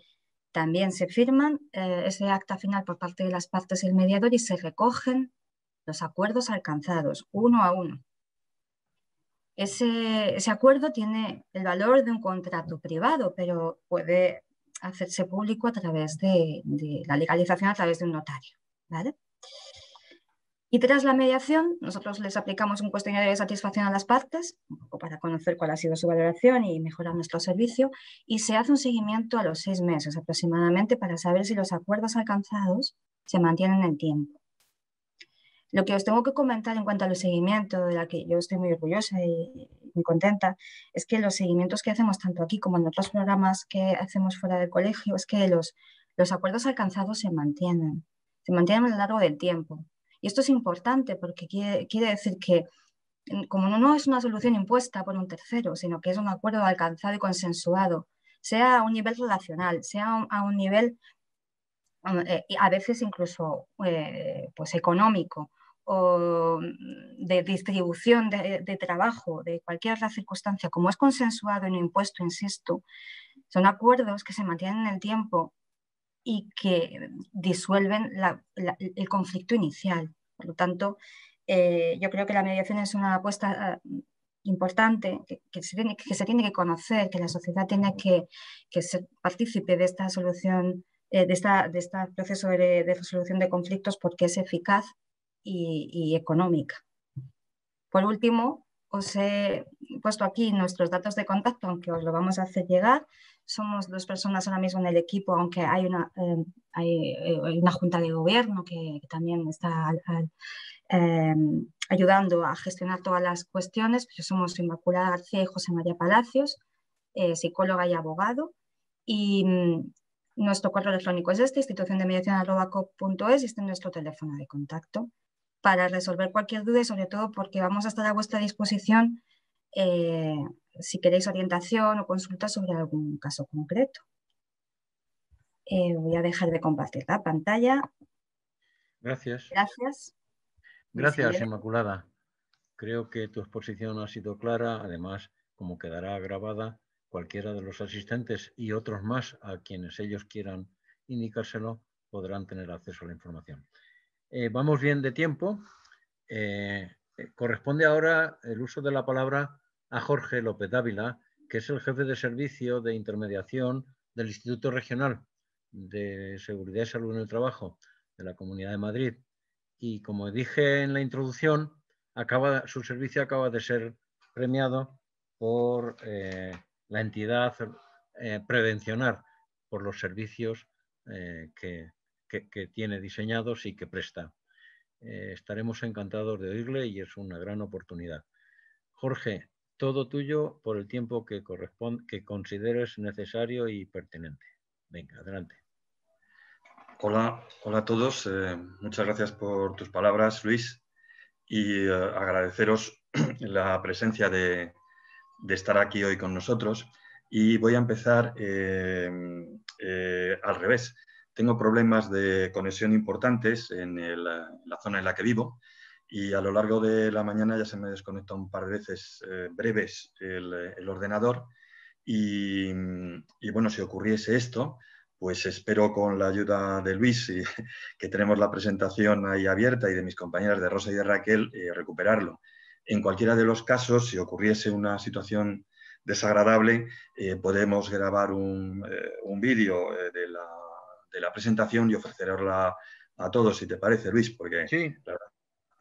también se firman eh, ese acta final por parte de las partes y el mediador y se recogen los acuerdos alcanzados uno a uno. Ese, acuerdo tiene el valor de un contrato privado, pero puede hacerse público a través de, de la legalización a través de un notario. ¿vale? Y tras la mediación, nosotros les aplicamos un cuestionario de satisfacción a las partes, para conocer cuál ha sido su valoración y mejorar nuestro servicio, y se hace un seguimiento a los seis meses aproximadamente para saber si los acuerdos alcanzados se mantienen en el tiempo. Lo que os tengo que comentar en cuanto al seguimiento, de la que yo estoy muy orgullosa y muy contenta, es que los seguimientos que hacemos tanto aquí como en otros programas que hacemos fuera del colegio, es que los, los acuerdos alcanzados se mantienen, se mantienen a lo largo del tiempo. Y esto es importante porque quiere, decir que mm, como no, es una solución impuesta por un tercero, sino que es un acuerdo alcanzado y consensuado, sea a un nivel relacional, sea a un nivel mm, eh, a veces incluso eh, pues económico o mm, de distribución de, de, trabajo, de cualquier otra circunstancia, como es consensuado y no impuesto, insisto, son acuerdos que se mantienen en el tiempo y que disuelven el conflicto inicial. Por lo tanto, eh, yo creo que la mediación es una apuesta eh, importante que, se tiene, que, conocer, que la sociedad tiene que, que ser de esta solución, eh, de, esta, este proceso de, resolución de conflictos porque es eficaz y, y económica. Por último, os he puesto aquí nuestros datos de contacto, aunque os lo vamos a hacer llegar. Somos dos personas ahora mismo en el equipo, aunque hay una, em, eh, hay, una junta de gobierno que, también está em, ayudando a gestionar todas las cuestiones. Pues somos Inmaculada García y José María Palacios, eh, psicóloga y abogado. Y mm, nuestro correo electrónico es este, institución de mediación.es, y este es nuestro teléfono de contacto para resolver cualquier duda y sobre todo porque vamos a estar a vuestra disposición eh, si queréis orientación o consulta sobre algún caso concreto. Eh, voy a dejar de compartir la pantalla. Gracias. Gracias. Gracias, Inmaculada. Creo que tu exposición ha sido clara, además, como quedará grabada, cualquiera de los asistentes y otros más a quienes ellos quieran indicárselo podrán tener acceso a la información. Eh, vamos bien de tiempo. corresponde ahora el uso de la palabra a Jorge López Dávila, que es el jefe de servicio de intermediación del Instituto Regional de Seguridad y Salud en el Trabajo de la Comunidad de Madrid. Y como dije en la introducción, acaba, su servicio acaba de ser premiado por eh, la entidad eh, Prevencionar, por los servicios eh, que, que, tiene diseñados y que presta. estaremos encantados de oírle y es una gran oportunidad. Jorge, todo tuyo por el tiempo que, corresponde, que consideres necesario y pertinente. Venga, adelante. Hola, hola a todos. Eh, muchas gracias por tus palabras, Luis, y eh, agradeceros la presencia de, estar aquí hoy con nosotros. Y voy a empezar eh, al revés. Tengo problemas de conexión importantes en la zona en la que vivo y a lo largo de la mañana ya se me desconecta un par de veces eh, breves el, eh, ordenador mm, y, bueno, si ocurriese esto, pues espero con la ayuda de Luis, que tenemos la presentación ahí abierta y de mis compañeras de Rosa y de Raquel, eh, recuperarlo. En cualquiera de los casos, si ocurriese una situación desagradable, podemos grabar un, un vídeo de la, presentación y ofrecerla a todos, si te parece, Luis, porque sí. la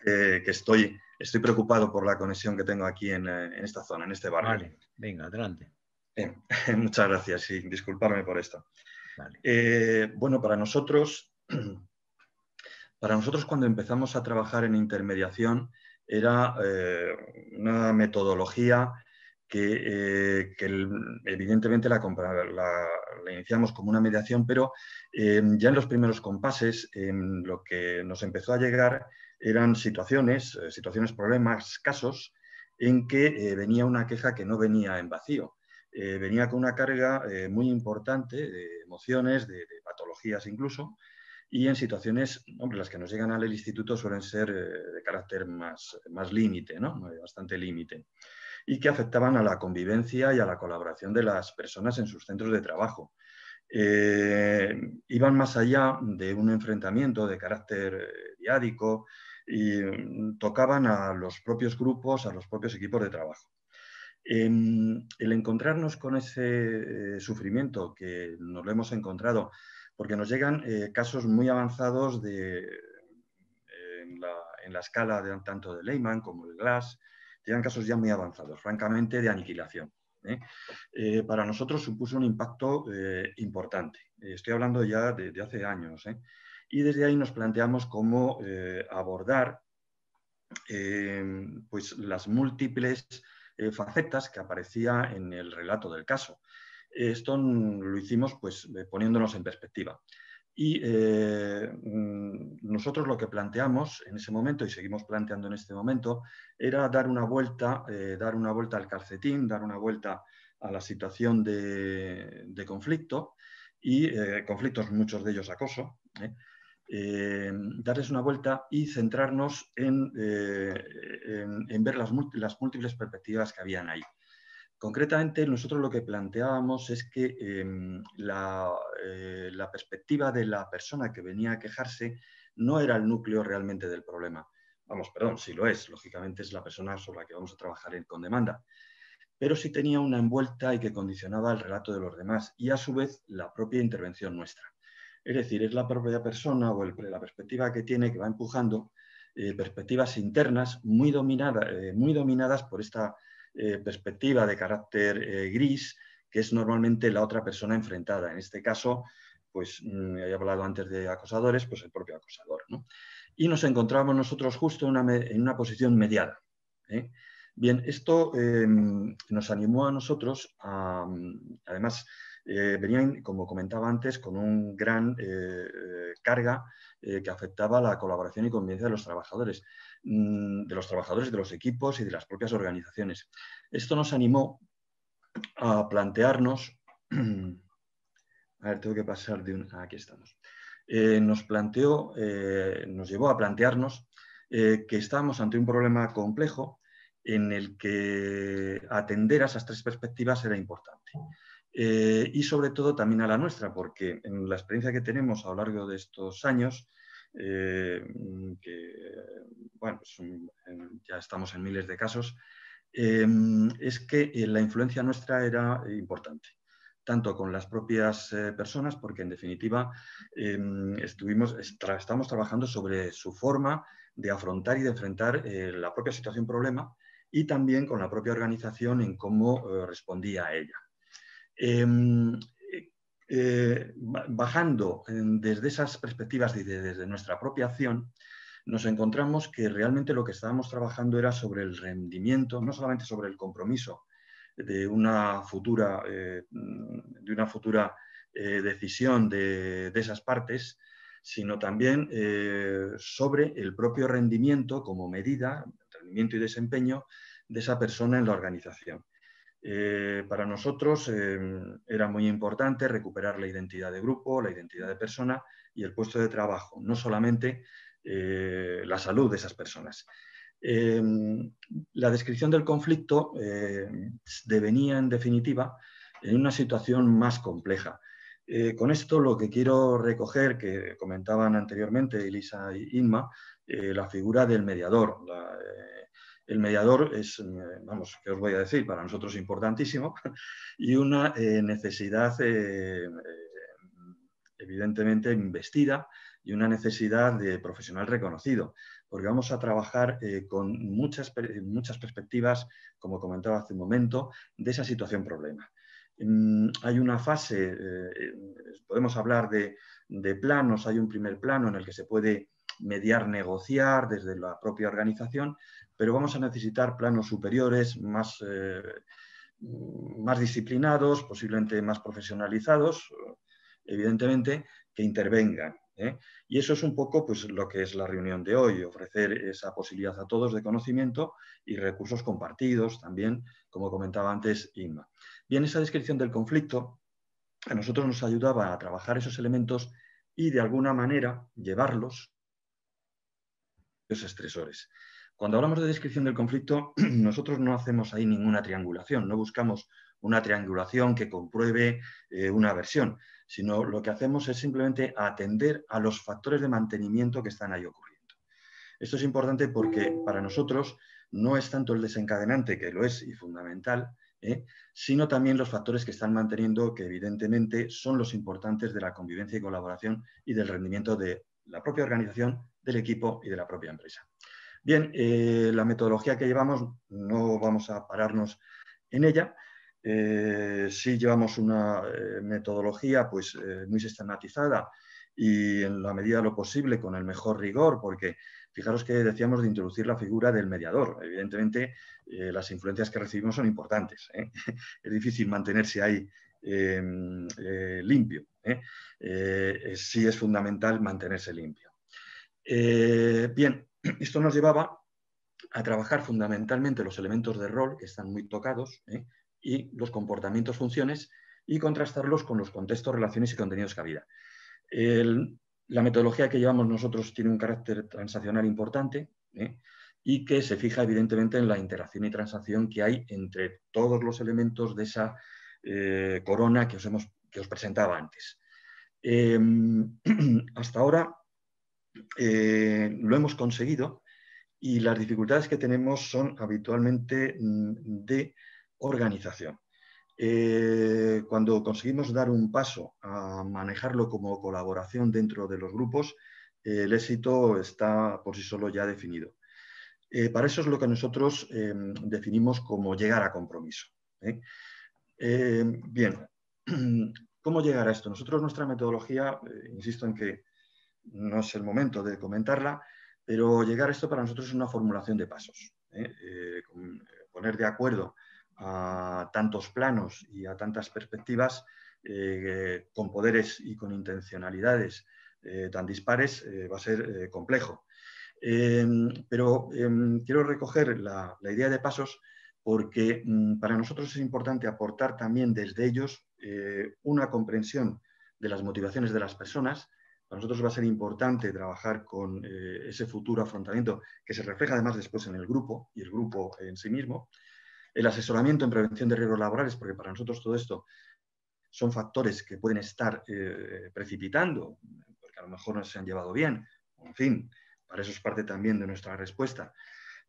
que estoy, estoy preocupado por la conexión que tengo aquí en, eh, esta zona, en este barrio. Vale, venga, adelante. muchas gracias y disculparme por esto. Eh, bueno, para nosotros, para nosotros cuando empezamos a trabajar en intermediación era eh, una metodología que, evidentemente la, la, iniciamos como una mediación, pero ya en los primeros compases lo que nos empezó a llegar eran situaciones, eh, situaciones, problemas, casos en que eh, venía una queja que no venía en vacío. Eh, venía con una carga muy importante de emociones, de, patologías incluso, y en situaciones, hombre, las que nos llegan al instituto suelen ser de carácter más, límite, ¿no? bastante límite, y que afectaban a la convivencia y a la colaboración de las personas en sus centros de trabajo. iban más allá de un enfrentamiento de carácter diádico, y mm, tocaban a los propios grupos, a los propios equipos de trabajo. el encontrarnos con ese eh, sufrimiento que nos lo hemos encontrado, porque nos llegan eh, casos muy avanzados de, en la, escala tanto de Lehman como de Glass, llegan casos ya muy avanzados, francamente de aniquilación. ¿eh? para nosotros supuso un impacto importante. Estoy hablando ya de hace años y desde ahí nos planteamos cómo eh, abordar em, pues las múltiples eh, facetas que aparecía en el relato del caso. Esto lo hicimos pues, eh, poniéndonos en perspectiva. Y mm, nosotros lo que planteamos en ese momento y seguimos planteando en este momento era dar una vuelta, dar una vuelta al calcetín, dar una vuelta a la situación de conflicto y eh, conflictos, muchos de ellos acoso, ¿eh? Eh, darles una vuelta y centrarnos en, ver las, múltiples perspectivas que habían ahí. Concretamente, nosotros lo que planteábamos es que em, la, la perspectiva de la persona que venía a quejarse no era el núcleo realmente del problema. Vamos, perdón, sí lo es, lógicamente es la persona sobre la que vamos a trabajar con demanda pero sí tenía una envuelta y que condicionaba el relato de los demás y a su vez la propia intervención nuestra. Es decir, es la propia persona o el, la perspectiva que tiene que va empujando eh, perspectivas internas muy, eh, muy, dominadas por esta eh, perspectiva de carácter gris, que es normalmente la otra persona enfrentada. En este caso, pues mm, he hablado antes de acosadores, pues el propio acosador. ¿no? Y nos encontramos nosotros justo en una, en una posición mediada. ¿eh? Bien, esto em, nos animó a nosotros, mm, además, eh, venían, como comentaba antes, con un gran eh, carga eh, que afectaba la colaboración y convivencia de los trabajadores, mm, de los trabajadores, de los equipos y de las propias organizaciones. Esto nos animó a plantearnos, a ver, tengo que pasar de un, aquí estamos, nos planteó, nos llevó a plantearnos que estábamos ante un problema complejo en el que atender a esas tres perspectivas era importante. Eh, y sobre todo también a la nuestra, porque en la experiencia que tenemos a lo largo de estos años, eh, que pues, mm, ya estamos en miles de casos, eh, es que la influencia nuestra era importante tanto con las propias personas, porque en definitiva estuvimos, estamos trabajando sobre su forma de afrontar y de enfrentar la propia situación problema y también con la propia organización en cómo eh, respondía a ella. Em, eh, bajando em, desde esas perspectivas y desde nuestra propia acción, nos encontramos que realmente lo que estábamos trabajando era sobre el rendimiento, no solamente sobre el compromiso de una futura, eh, de una futura decisión de, de, esas partes, sino también sobre el propio rendimiento como medida y desempeño de esa persona en la organización. Eh, para nosotros eh, era muy importante recuperar la identidad de grupo, la identidad de persona y el puesto de trabajo, no solamente eh, la salud de esas personas. la descripción del conflicto devenía, en definitiva, en una situación más compleja. con esto lo que quiero recoger, que comentaban anteriormente Elisa y Inma, eh, la figura del mediador. Eh, el mediador es, eh, vamos, ¿qué os voy a decir? Para nosotros importantísimo y una necesidad evidentemente investida y una necesidad de profesional reconocido, porque vamos a trabajar con muchas, muchas perspectivas, como comentaba hace un momento, de esa situación problema. Mm, hay una fase, podemos hablar de, planos, hay un primer plano en el que se puede mediar, negociar desde la propia organización, pero vamos a necesitar planos superiores más, eh, más disciplinados, posiblemente más profesionalizados, evidentemente, que intervengan. ¿eh? Y eso es un poco pues, lo que es la reunión de hoy, ofrecer esa posibilidad a todos de conocimiento y recursos compartidos también, como comentaba antes Inma. Bien, esa descripción del conflicto a nosotros nos ayudaba a trabajar esos elementos y de alguna manera llevarlos estresores. Cuando hablamos de descripción del conflicto, nosotros no hacemos ahí ninguna triangulación, no buscamos una triangulación que compruebe eh, una versión, sino lo que hacemos es simplemente atender a los factores de mantenimiento que están ahí ocurriendo. Esto es importante porque para nosotros no es tanto el desencadenante, que lo es y fundamental, ¿eh? sino también los factores que están manteniendo, que evidentemente son los importantes de la convivencia y colaboración y del rendimiento de la propia organización, del equipo y de la propia empresa. Bien, eh, la metodología que llevamos, no vamos a pararnos en ella. Eh, sí llevamos una eh, metodología pues, muy sistematizada y en la medida de lo posible con el mejor rigor, porque fijaros que decíamos de introducir la figura del mediador. Evidentemente, las influencias que recibimos son importantes. Es difícil mantenerse ahí em, limpio. ¿eh? Eh, eh, sí es fundamental mantenerse limpio. bien, esto nos llevaba a trabajar fundamentalmente los elementos de rol, que están muy tocados, y los comportamientos, funciones, y contrastarlos con los contextos, relaciones y contenidos que El, la metodología que llevamos nosotros tiene un carácter transaccional importante y que se fija evidentemente en la interacción y transacción que hay entre todos los elementos de esa corona que os hemos que os presentaba antes. Em, hasta ahora eh, lo hemos conseguido y las dificultades que tenemos son habitualmente mm, de organización. Eh, cuando conseguimos dar un paso a manejarlo como colaboración dentro de los grupos, eh, el éxito está por sí solo ya definido. para eso es lo que nosotros em, definimos como llegar a compromiso. Em, bien, ¿Cómo llegar a esto? Nosotros nuestra metodología, eh, insisto en que no es el momento de comentarla, pero llegar a esto para nosotros es una formulación de pasos. ¿eh? Eh, poner de acuerdo a tantos planos y a tantas perspectivas con poderes y con intencionalidades tan dispares va a ser complejo. Em, pero em, quiero recoger la idea de pasos porque mm, para nosotros es importante aportar también desde ellos eh, una comprensión de las motivaciones de las personas. Para nosotros va a ser importante trabajar con eh, ese futuro afrontamiento que se refleja además después en el grupo y el grupo en sí mismo. El asesoramiento en prevención de riesgos laborales, porque para nosotros todo esto son factores que pueden estar eh, precipitando, porque a lo mejor no se han llevado bien. En fin, para eso es parte también de nuestra respuesta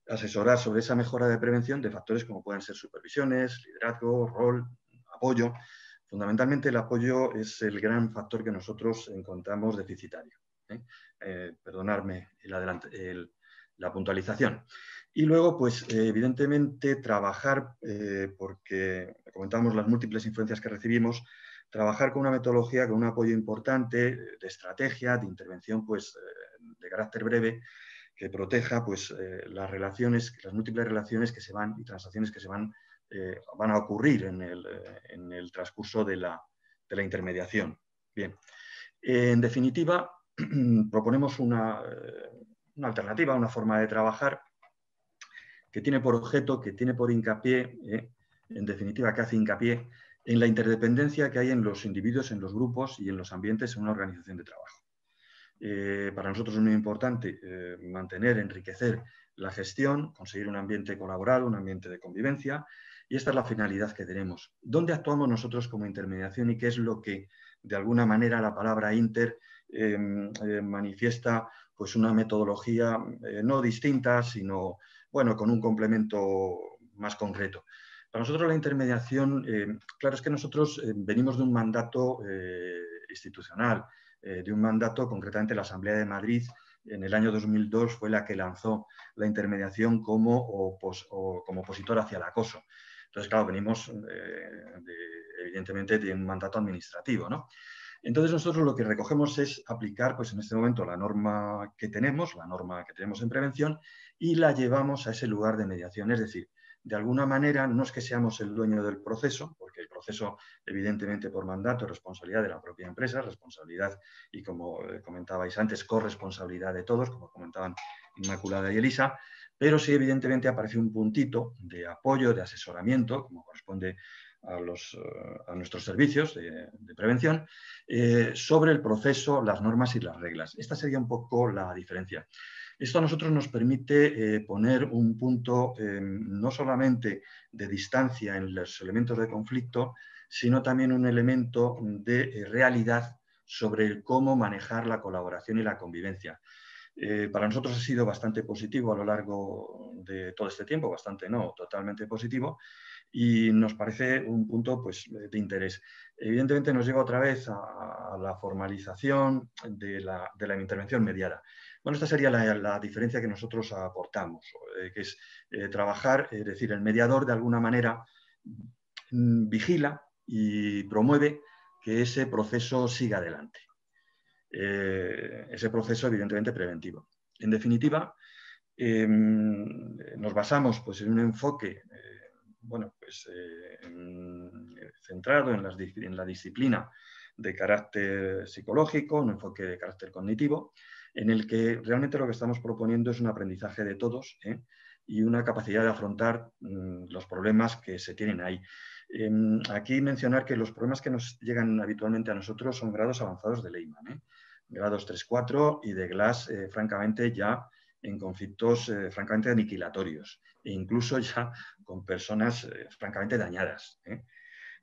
asesorar sobre esa mejora de prevención de factores como pueden ser supervisiones, liderazgo, rol, apoyo. Fundamentalmente el apoyo es el gran factor que nosotros encontramos deficitario. ¿eh? Eh, perdonarme la puntualización. Y luego, pues eh, evidentemente, trabajar, porque comentamos las múltiples influencias que recibimos, trabajar con una metodología, con un apoyo importante de estrategia, de intervención pues, de carácter breve, que proteja pues, las relaciones, las múltiples relaciones que se van y transacciones que se van eh, van a ocurrir en el, eh, transcurso de la, intermediación. Bien, eh, en definitiva, proponemos una, alternativa, una forma de trabajar que tiene por objeto, que tiene por hincapié, en definitiva, que hace hincapié en la interdependencia que hay en los individuos, en los grupos y en los ambientes en una organización de trabajo. para nosotros es muy importante mantener, enriquecer la gestión, conseguir un ambiente colaboral, un ambiente de convivencia y esta es la finalidad que tenemos. ¿Dónde actuamos nosotros como intermediación y qué es lo que, de alguna manera, la palabra inter em, eh, manifiesta pues una metodología eh, no distinta, sino bueno, con un complemento más concreto? Para nosotros la intermediación, em, claro, es que nosotros em, venimos de un mandato eh, institucional, de un mandato, concretamente la Asamblea de Madrid, en el año 2002 fue la que lanzó la intermediación como, como opositor hacia el acoso. Entonces, claro, venimos eh, evidentemente de un mandato administrativo, ¿no? Entonces nosotros lo que recogemos es aplicar, pues en este momento, la norma que tenemos, la norma que tenemos en prevención, y la llevamos a ese lugar de mediación. Es decir, de alguna manera, no es que seamos el dueño del proceso, porque el proceso, evidentemente, por mandato es responsabilidad de la propia empresa, responsabilidad y, como eh, comentabais antes, corresponsabilidad de todos, como comentaban Inmaculada y Elisa, pero sí evidentemente aparece un puntito de apoyo, de asesoramiento, como corresponde a, eh, nuestros servicios de, prevención, eh, sobre el proceso, las normas y las reglas. Esta sería un poco la diferencia. Esto a nosotros nos permite eh, poner un punto em, no solamente de distancia en los elementos de conflicto, sino también un elemento de realidad sobre cómo manejar la colaboración y la convivencia. Eh, para nosotros ha sido bastante positivo a lo largo de todo este tiempo, bastante no, totalmente positivo, y nos parece un punto pues, de interés. Evidentemente nos lleva otra vez a, la formalización de la, intervención mediada. Bueno, esta sería la, diferencia que nosotros aportamos, eh, que es eh, trabajar, es decir, el mediador de alguna manera mm, vigila y promueve que ese proceso siga adelante. Eh, ese proceso evidentemente preventivo. En definitiva, em, nos basamos pues, en un enfoque eh, bueno, pues, eh, centrado en, la disciplina de carácter psicológico, un enfoque de carácter cognitivo, en el que realmente lo que estamos proponiendo es un aprendizaje de todos y una capacidad de afrontar mm, los problemas que se tienen ahí. Em, aquí mencionar que los problemas que nos llegan habitualmente a nosotros son grados avanzados de Lehman grados 3-4 y de Glass, eh, francamente, ya en conflictos eh, francamente aniquilatorios e incluso ya con personas eh, francamente dañadas.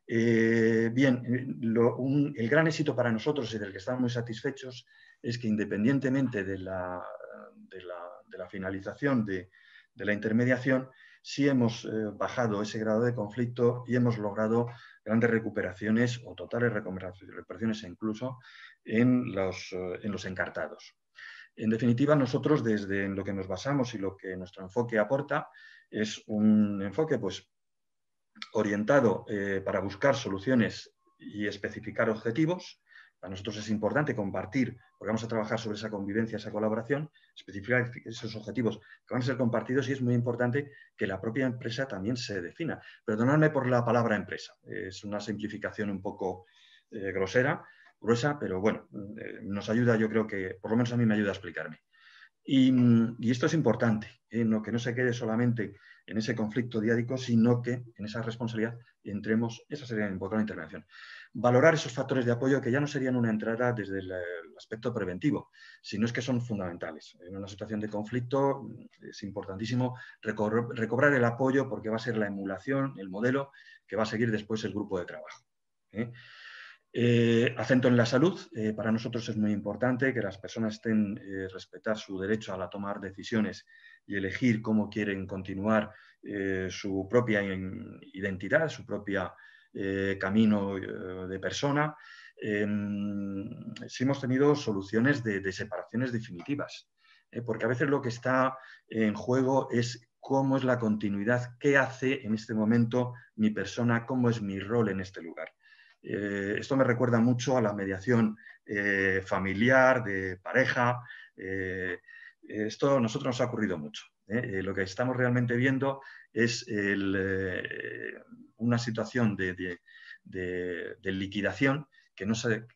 bien, el gran éxito para nosotros y del que estamos muy satisfechos es que independientemente de la, finalización de, de, la intermediación, sí hemos bajado ese grado de conflicto y hemos logrado grandes recuperaciones o totales recuperaciones incluso en los, eh, en los encartados. En definitiva, nosotros desde en lo que nos basamos y lo que nuestro enfoque aporta es un enfoque pues, orientado eh, para buscar soluciones y especificar objetivos. Para nosotros es importante compartir, porque vamos a trabajar sobre esa convivencia, esa colaboración, especificar esos objetivos que van a ser compartidos y es muy importante que la propia empresa también se defina. Perdonadme por la palabra empresa, es una simplificación un poco eh, grosera, gruesa, pero bueno, eh, nos ayuda, yo creo que, por lo menos a mí me ayuda a explicarme. Y, mm, esto es importante, eh, que no se quede solamente en ese conflicto diádico, sino que en esa responsabilidad entremos, esa sería la intervención. Valorar esos factores de apoyo que ya no serían una entrada desde el, aspecto preventivo, sino es que son fundamentales. En una situación de conflicto mm, es importantísimo recobrar el apoyo porque va a ser la emulación, el modelo que va a seguir después el grupo de trabajo. Eh, acento en la salud. Eh, para nosotros es muy importante que las personas estén eh, respetar su derecho a la tomar decisiones y elegir cómo quieren continuar eh, su propia identidad, su propio camino de persona. Em, si hemos tenido soluciones de, de separaciones definitivas, porque a veces lo que está en juego es cómo es la continuidad, qué hace en este momento mi persona, cómo es mi rol en este lugar. Eh, esto me recuerda mucho a la mediación eh, familiar, de pareja. Eh, esto a nosotros nos ha ocurrido mucho. lo que estamos realmente viendo es una situación de, liquidación que, no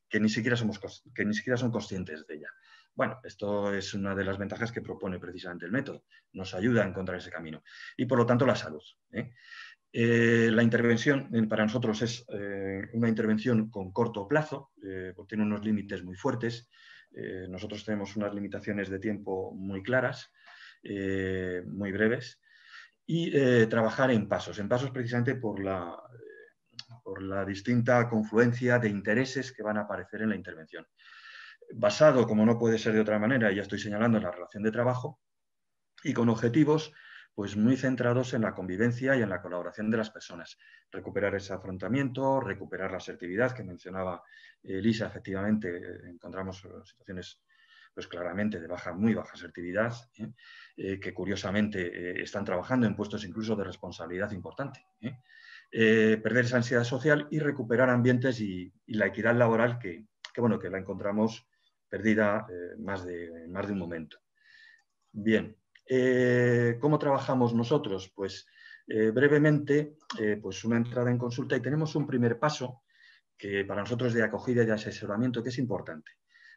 que, ni siquiera somos, que ni siquiera son conscientes de ella. Bueno, esto es una de las ventajas que propone precisamente el método. Nos ayuda a encontrar ese camino. Y por lo tanto, la salud. ¿eh? Eh, la intervención eh, para nosotros es eh, una intervención con corto plazo, porque tiene unos límites muy fuertes. nosotros tenemos unas limitaciones de tiempo muy claras, muy breves, y trabajar en pasos, en pasos precisamente por la, por la distinta confluencia de intereses que van a aparecer en la intervención. Basado, como no puede ser de otra manera, ya estoy señalando, en la relación de trabajo y con objetivos pues muy centrados en la convivencia y en la colaboración de las personas. Recuperar ese afrontamiento, recuperar la asertividad que mencionaba Elisa, eh, efectivamente, eh, encontramos eh, situaciones pues claramente de baja, muy baja asertividad, que curiosamente están trabajando en puestos incluso de responsabilidad importante. perder esa ansiedad social y recuperar ambientes y, la equidad laboral que, bueno, que la encontramos perdida más, de, más de un momento. Bien, eh, ¿Cómo trabajamos nosotros? Pues eh, brevemente, eh, pues una entrada en consulta y tenemos un primer paso que para nosotros de acogida y asesoramiento que es importante.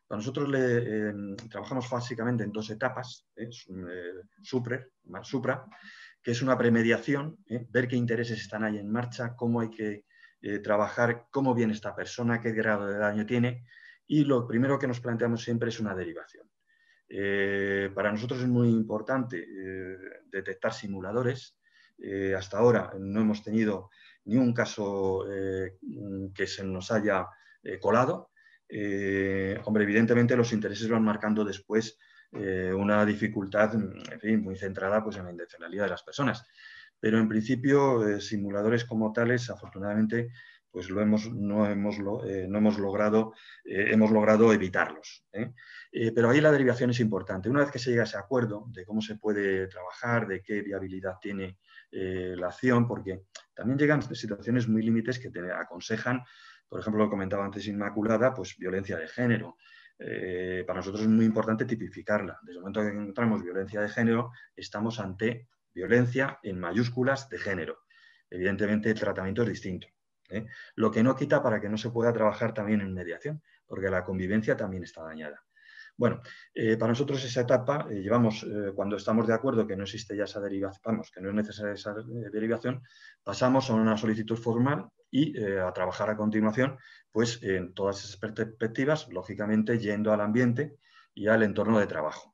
Para nosotros em, trabajamos básicamente en dos etapas, más supra, que es una premediación, ver qué intereses están ahí en marcha, cómo hay que trabajar, cómo viene esta persona, qué grado de daño tiene, y lo primero que nos planteamos siempre es una derivación. Eh, para nosotros es muy importante eh, detectar simuladores. Eh, hasta ahora no hemos tenido ni un caso que se nos haya colado. hombre, evidentemente los intereses van marcando después una dificultad, muy centrada pues, en la intencionalidad de las personas. Pero en principio, simuladores como tales, afortunadamente, pues lo hemos, no, hemos, eh, no hemos logrado, eh, hemos logrado evitarlos. ¿eh? pero ahí la derivación es importante. Una vez que se llega a ese acuerdo de cómo se puede trabajar, de qué viabilidad tiene la acción, porque también llegan situaciones muy límites que te aconsejan, por ejemplo, lo comentaba antes Inmaculada, pues violencia de género. para nosotros es muy importante tipificarla. Desde el momento que encontramos violencia de género, estamos ante violencia en mayúsculas de género. Evidentemente el tratamiento es distinto. ¿eh? Lo que no quita para que no se pueda trabajar también en mediación, porque la convivencia también está dañada. Bueno, eh, para nosotros esa etapa, eh, llevamos, cuando estamos de acuerdo que no existe ya esa derivación, vamos, que no es necesaria esa derivación, pasamos a una solicitud formal y a trabajar a continuación, pues en todas esas perspectivas, lógicamente yendo al ambiente y al entorno de trabajo,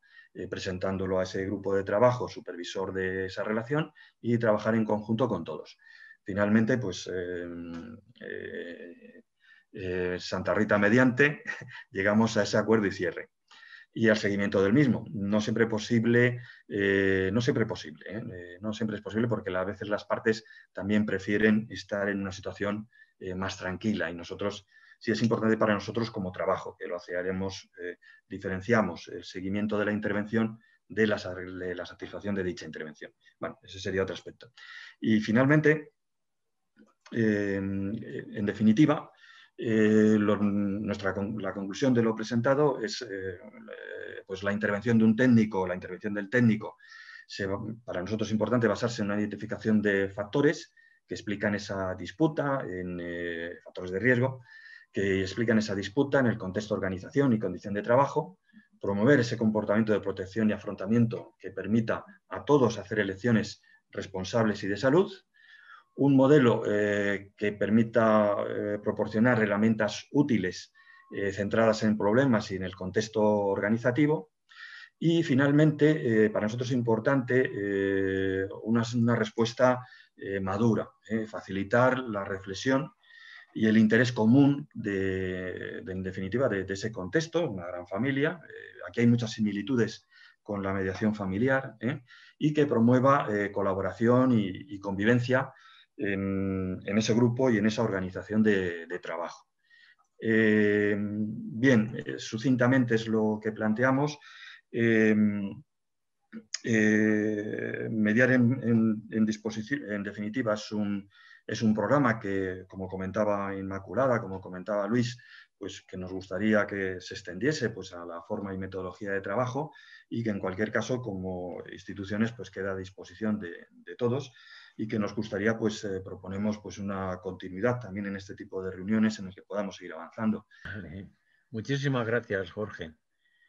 presentándolo a ese grupo de trabajo, supervisor de esa relación y trabajar en conjunto con todos finalmente, pues eh, eh, eh, Santa Rita mediante, llegamos a ese acuerdo y cierre y al seguimiento del mismo. No siempre posible, no siempre posible, no siempre es posible porque a veces las partes también prefieren estar en una situación más tranquila y nosotros sí es importante para nosotros como trabajo que lo hacemos diferenciamos el seguimiento de la intervención de la, de la satisfacción de dicha intervención. Bueno, ese sería otro aspecto. Y finalmente, en definitiva, eh, la conclusión de lo presentado es eh, eh, pues la intervención de un técnico, la intervención del técnico. para nosotros es importante basarse en una identificación de factores que explican esa disputa, en factores de riesgo, que explican esa disputa en el contexto de organización y condición de trabajo, promover ese comportamiento de protección y afrontamiento que permita a todos hacer elecciones responsables y de salud, un modelo eh, que permita eh, proporcionar herramientas útiles eh, centradas en problemas y en el contexto organizativo. Y finalmente, para nosotros es importante una, respuesta madura, facilitar la reflexión y el interés común, de, en definitiva, de, ese contexto, una gran familia. aquí hay muchas similitudes con la mediación familiar y que promueva colaboración y, convivencia en, ese grupo y en esa organización de, trabajo. Eh, bien, eh, sucintamente es lo que planteamos. Eh, mediar en, en, definitiva, es un, programa que, como comentaba Inmaculada, como comentaba Luis, pues que nos gustaría que se extendiese pues, a la forma y metodología de trabajo y que en cualquier caso como instituciones pues queda a disposición de todos y que nos gustaría, pues eh, proponemos pues una continuidad también en este tipo de reuniones en las que podamos seguir avanzando. Muchísimas gracias, Jorge.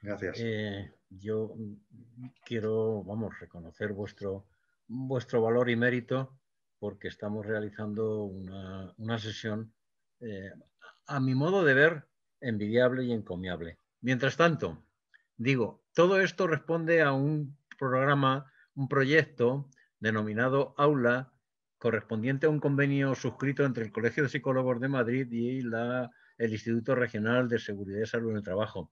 Gracias. Eh, yo quiero, vamos, reconocer vuestro, vuestro valor y mérito porque estamos realizando una, sesión, eh, a mi modo de ver, envidiable y encomiable. Mientras tanto, digo, todo esto responde a un programa, un proyecto denominado Aula, correspondiente a un convenio suscrito entre el Colegio de Psicólogos de Madrid y el Instituto Regional de Seguridad y Salud en el Trabajo,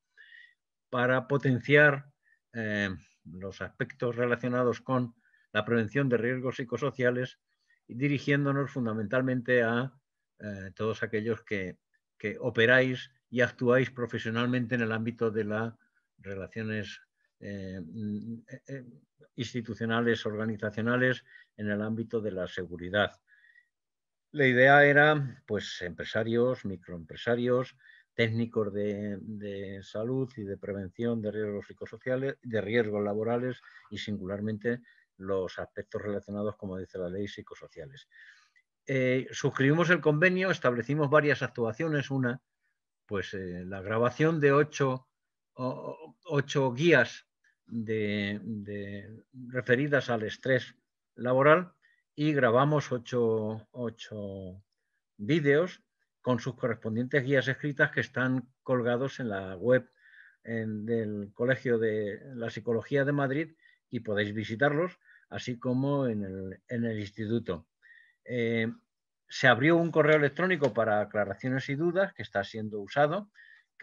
para potenciar eh, los aspectos relacionados con la prevención de riesgos psicosociales, dirigiéndonos fundamentalmente a eh, todos aquellos que, que operáis y actuáis profesionalmente en el ámbito de las relaciones eh, eh, eh, institucionales, organizacionales en el ámbito de la seguridad. La idea era, pues, empresarios, microempresarios, técnicos de, salud y de prevención de riesgos psicosociales, de riesgos laborales y singularmente los aspectos relacionados, como dice la ley, psicosociales. suscribimos el convenio, establecimos varias actuaciones, una, pues la grabación de ocho ocho guías referidas al estrés laboral y grabamos ocho, vídeos con sus correspondientes guías escritas que están colgados en la web del Colegio de la Psicología de Madrid y podéis visitarlos, así como en el, instituto. Eh, se abrió un correo electrónico para aclaraciones y dudas que está siendo usado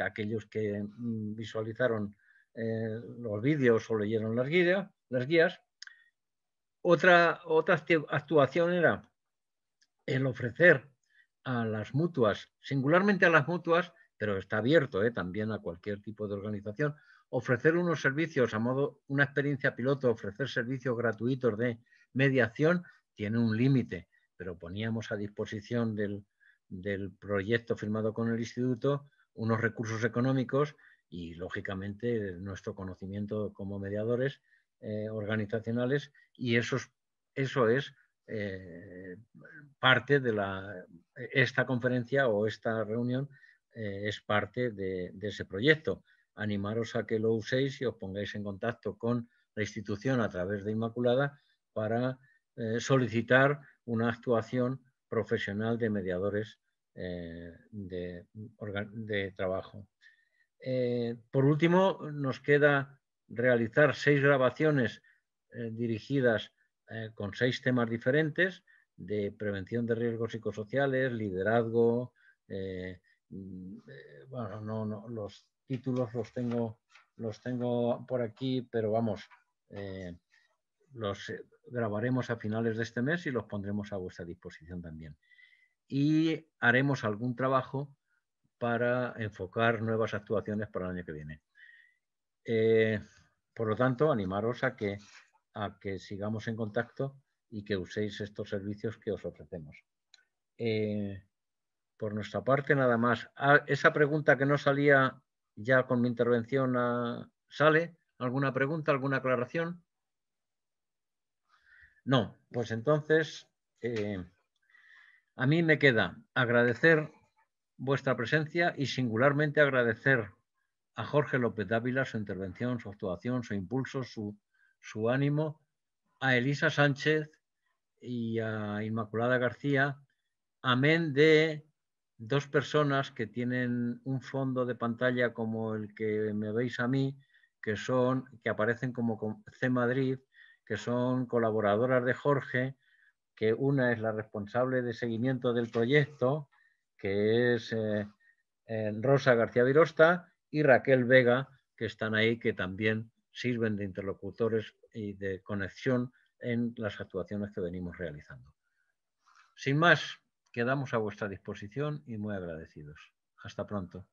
aquellos que mm, visualizaron eh, los vídeos o leyeron las, las guías. Otra, actuación era el ofrecer a las mutuas, singularmente a las mutuas, pero está abierto eh, también a cualquier tipo de organización, ofrecer unos servicios a modo, una experiencia piloto, ofrecer servicios gratuitos de mediación, tiene un límite, pero poníamos a disposición del proyecto firmado con el instituto unos recursos económicos y, lógicamente, nuestro conocimiento como mediadores eh, organizacionales y eso es, eh, parte de la, esta conferencia o esta reunión eh, es parte de, de, ese proyecto. Animaros a que lo uséis y os pongáis en contacto con la institución a través de Inmaculada para solicitar una actuación profesional de mediadores eh, de, trabajo. Eh, por último, nos queda realizar seis grabaciones eh, dirigidas con seis temas diferentes de prevención de riesgos psicosociales, liderazgo, mm, bueno, no, no, los títulos tengo, los tengo por aquí, pero vamos, los grabaremos a finales de este mes y los pondremos a vuestra disposición también y haremos algún trabajo para enfocar nuevas actuaciones para el año que viene. Eh, por lo tanto, animaros a que, a que sigamos en contacto y que uséis estos servicios que os ofrecemos. Eh, por nuestra parte, nada más. Ah, esa pregunta que no salía ya con mi intervención, ah, ¿sale? ¿Alguna pregunta, alguna aclaración? No, pues entonces eh, a mí me queda agradecer vuestra presencia y singularmente agradecer a Jorge López Dávila su intervención, su actuación, su impulso, su, ánimo, a Elisa Sánchez y a Inmaculada García, amén de dos personas que tienen un fondo de pantalla como el que me veis a mí, que son que aparecen como C Madrid, que son colaboradoras de Jorge que una es la responsable de seguimiento del proyecto, que es eh, eh, Rosa García Virosta, y Raquel Vega, que están ahí, que también sirven de interlocutores y de conexión en las actuaciones que venimos realizando. Sin más, quedamos a vuestra disposición y muy agradecidos. Hasta pronto.